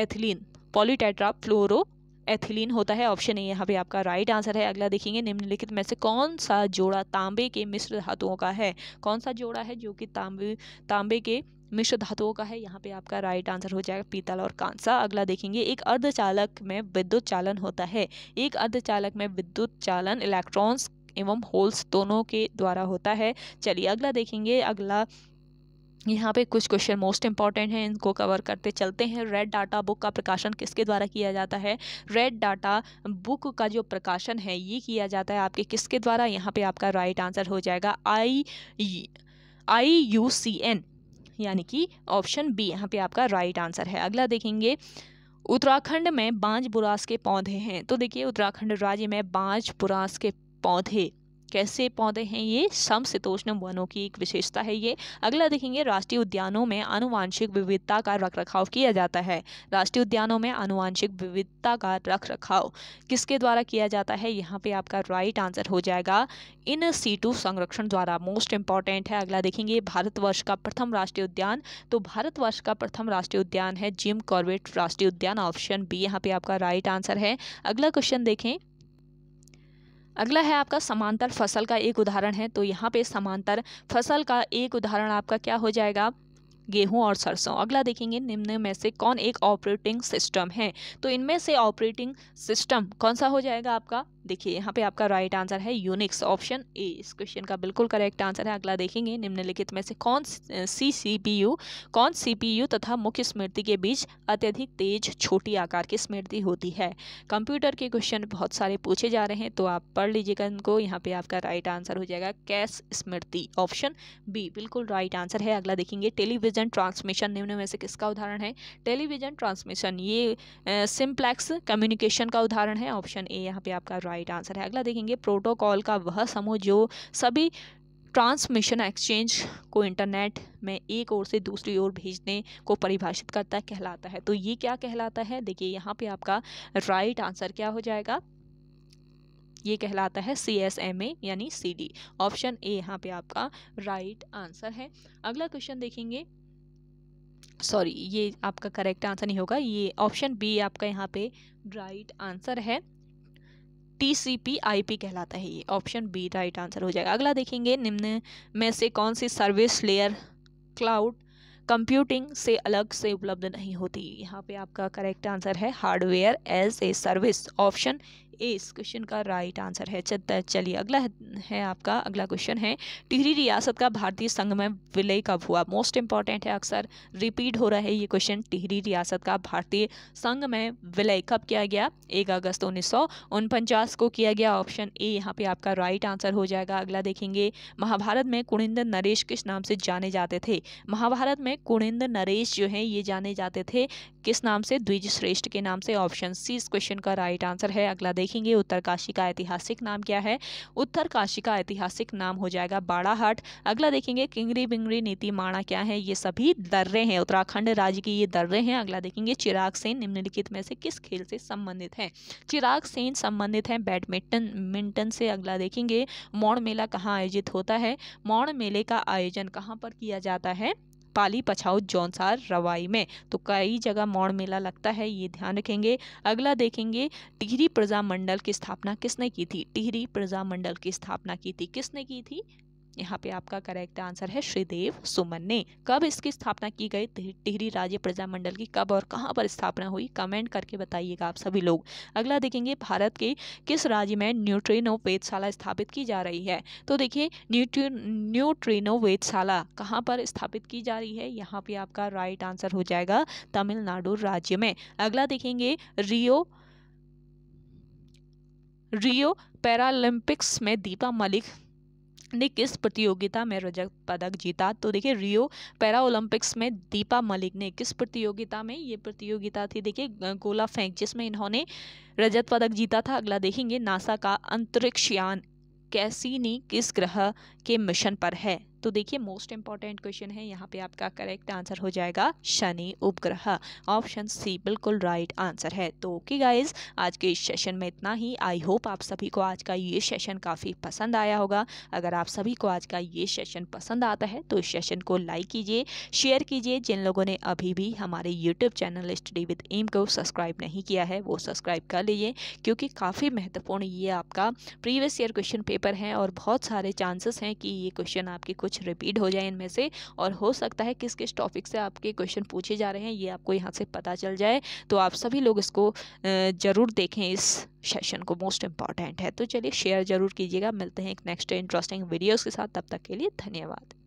ethylene poly tetra fluoro ethylene होता है ऑप्शन ए यहाँ पे आपका राइट आंसर है अगला देखेंगे निम्नलिखित में से कौन सा जोड़ा तांबे के मिश्र धातुओं का है कौन सा जोड़ा है जो कि तांबे तांबे के मिश्र धातुओं का है यहाँ पे आपका राइट आंसर हो जाएगा पीतल और कांसा अगला देखेंगे एक अर्धचालक में विद्युत चालन होता है एक अर्धचालक में विद्युत चालन इलेक्ट्रॉन्स एवं होल्स दोनों के द्वारा होता है चलिए अगला देखेंगे अगला यहाँ पे कुछ क्वेश्चन मोस्ट इंपॉर्टेंट हैं इनको कवर करते चलते हैं रेड डाटा बुक का प्रकाशन किसके द्वारा किया जाता है रेड डाटा बुक का जो प्रकाशन है ये किया जाता है आपके किसके द्वारा यहाँ पे आपका राइट आंसर हो जाएगा आई आई यू सी एन यानी कि ऑप्शन बी यहाँ पे आपका राइट आंसर है अगला देखेंगे उत्तराखंड में बांझ बुरास के पौधे हैं तो देखिए उत्तराखंड राज्य में बांझ बुरास के पौधे कैसे पौधे हैं ये समशीतोष्ण वनों की एक विशेषता है ये अगला देखेंगे राष्ट्रीय उद्यानों में आनुवांशिक विविधता का रख रखाव किया जाता है राष्ट्रीय उद्यानों में आनुवांशिक विविधता का रख रखाव किसके द्वारा किया जाता है यहाँ पे आपका राइट आंसर हो जाएगा इन सीटू संरक्षण द्वारा मोस्ट इंपॉर्टेंट है अगला देखेंगे भारतवर्ष का प्रथम राष्ट्रीय उद्यान तो भारतवर्ष का प्रथम राष्ट्रीय उद्यान है जिम कॉर्बेट राष्ट्रीय उद्यान ऑप्शन बी यहाँ पे आपका राइट आंसर है अगला क्वेश्चन देखें अगला है आपका समांतर फसल का एक उदाहरण है तो यहाँ पे समांतर फसल का एक उदाहरण आपका क्या हो जाएगा गेहूं और सरसों अगला देखेंगे निम्न में से कौन एक ऑपरेटिंग सिस्टम है तो इनमें से ऑपरेटिंग सिस्टम कौन सा हो जाएगा आपका देखिए यहाँ पे आपका राइट आंसर है यूनिक्स ऑप्शन ए इस क्वेश्चन का बिल्कुल करेक्ट आंसर है अगला देखेंगे निम्नलिखित में से कौन सी सीपीयू कौन सीपीयू तथा मुख्य स्मृति के बीच अत्यधिक तेज छोटी आकार की स्मृति होती है कंप्यूटर के क्वेश्चन बहुत सारे पूछे जा रहे हैं तो आप पढ़ लीजिएगा इनको यहाँ पे आपका राइट आंसर हो जाएगा कैश स्मृति ऑप्शन बी बिल्कुल राइट आंसर है अगला देखेंगे टेलीविजन ट्रांसमिशन निम्न में से किसका उदाहरण है टेलीविजन ट्रांसमिशन ये सिम्प्लेक्स कम्युनिकेशन का उदाहरण है ऑप्शन ए यहाँ पे आपका राइट आंसर है अगला देखेंगे प्रोटोकॉल का वह समूह जो सभी ट्रांसमिशन एक्सचेंज को इंटरनेट में एक ओर से दूसरी ओर भेजने को परिभाषित करता है कहलाता है तो ये क्या कहलाता है देखिए यहाँ पे आपका राइट आंसर क्या हो जाएगा ये कहलाता है सी एस एम ए यानी सी डी ऑप्शन ए यहाँ पे आपका राइट आंसर है अगला क्वेश्चन देखेंगे सॉरी ये आपका करेक्ट आंसर नहीं होगा ये ऑप्शन बी आपका यहाँ पे राइट आंसर है T C P I P कहलाता है ये ऑप्शन बी राइट आंसर हो जाएगा अगला देखेंगे निम्न में से कौन सी सर्विस लेयर क्लाउड कंप्यूटिंग से अलग से उपलब्ध नहीं होती यहाँ पे आपका करेक्ट आंसर है hardware as a service option A इस क्वेश्चन का राइट आंसर है चलिए अगला है आपका अगला क्वेश्चन है टिहरी रियासत का भारतीय संघ में विलय कब हुआ मोस्ट इंपॉर्टेंट है अक्सर रिपीट हो रहा है ये क्वेश्चन टिहरी रियासत का भारतीय संघ में विलय कब किया गया एक अगस्त उन्नीस को किया गया ऑप्शन ए यहाँ पे आपका राइट आंसर हो जाएगा अगला देखेंगे महाभारत में कुणिंदर नरेश किस नाम से जाने जाते थे महाभारत में कुणिंदर नरेश जो है ये जाने जाते थे किस नाम से द्विज श्रेष्ठ के नाम से ऑप्शन सी इस क्वेश्चन का राइट आंसर है अगला देखेंगे उत्तरकाशी का ऐतिहासिक नाम क्या है उत्तरकाशी का ऐतिहासिक नाम हो जाएगा बाड़ाहाट अगला देखेंगे किंगरी बिंगरी नीति माणा क्या है ये सभी दर्रे हैं उत्तराखंड राज्य की ये दर्रे हैं अगला देखेंगे चिराग सेन निम्नलिखित में से किस खेल से संबंधित है चिराग सेन संबंधित है बैडमिंटन मिंटन से अगला देखेंगे मौड़ मेला कहाँ आयोजित होता है मौड़ मेले का आयोजन कहाँ पर किया जाता है पाली पछाऊ जौनसार रवाई में तो कई जगह मौड़ मेला लगता है ये ध्यान रखेंगे अगला देखेंगे टिहरी प्रजा मंडल की स्थापना किसने की थी टिहरी प्रजा मंडल की स्थापना की थी किसने की थी यहाँ पे आपका करेक्ट आंसर है श्रीदेव सुमन ने कब इसकी स्थापना की गई टिहरी राज्य प्रजामंडल की कब और कहाँ पर स्थापना हुई कमेंट करके बताइएगा आप सभी लोग अगला देखेंगे भारत के किस राज्य में न्यूट्रिनो वेदशाला स्थापित की जा रही है तो देखिए न्यूट्री न्यूट्रिनो वेदशाला कहाँ पर स्थापित की जा रही है यहाँ पे आपका राइट आंसर हो जाएगा तमिलनाडु राज्य में अगला देखेंगे रियो रियो पैरालंपिक्स में दीपा मलिक ने किस प्रतियोगिता में रजत पदक जीता तो देखिए रियो पैरा ओलंपिक्स में दीपा मलिक ने किस प्रतियोगिता में ये प्रतियोगिता थी देखिए गोला फेंक जिसमें इन्होंने रजत पदक जीता था अगला देखेंगे नासा का अंतरिक्ष यान कैसीनी किस ग्रह के मिशन पर है तो देखिए मोस्ट इंपॉर्टेंट क्वेश्चन है यहाँ पे आपका करेक्ट आंसर हो जाएगा शनि उपग्रह ऑप्शन सी बिल्कुल राइट आंसर है तो ओके गाइज आज के इस सेशन में इतना ही आई होप आप सभी को आज का ये सेशन काफ़ी पसंद आया होगा अगर आप सभी को आज का ये सेशन पसंद आता है तो इस सेशन को लाइक कीजिए शेयर कीजिए जिन लोगों ने अभी भी हमारे YouTube channel study with M को सब्सक्राइब नहीं किया है वो सब्सक्राइब कर लीजिए क्योंकि काफ़ी महत्वपूर्ण ये आपका प्रीवियस ईयर क्वेश्चन पेपर है और बहुत सारे चांसेस हैं कि ये क्वेश्चन आपके कुछ कुछ रिपीट हो जाए इनमें से और हो सकता है किस किस टॉपिक से आपके क्वेश्चन पूछे जा रहे हैं ये आपको यहाँ से पता चल जाए तो आप सभी लोग इसको ज़रूर देखें इस सेशन को मोस्ट इम्पॉर्टेंट है तो चलिए शेयर ज़रूर कीजिएगा मिलते हैं एक नेक्स्ट इंटरेस्टिंग वीडियोज़ के साथ तब तक के लिए धन्यवाद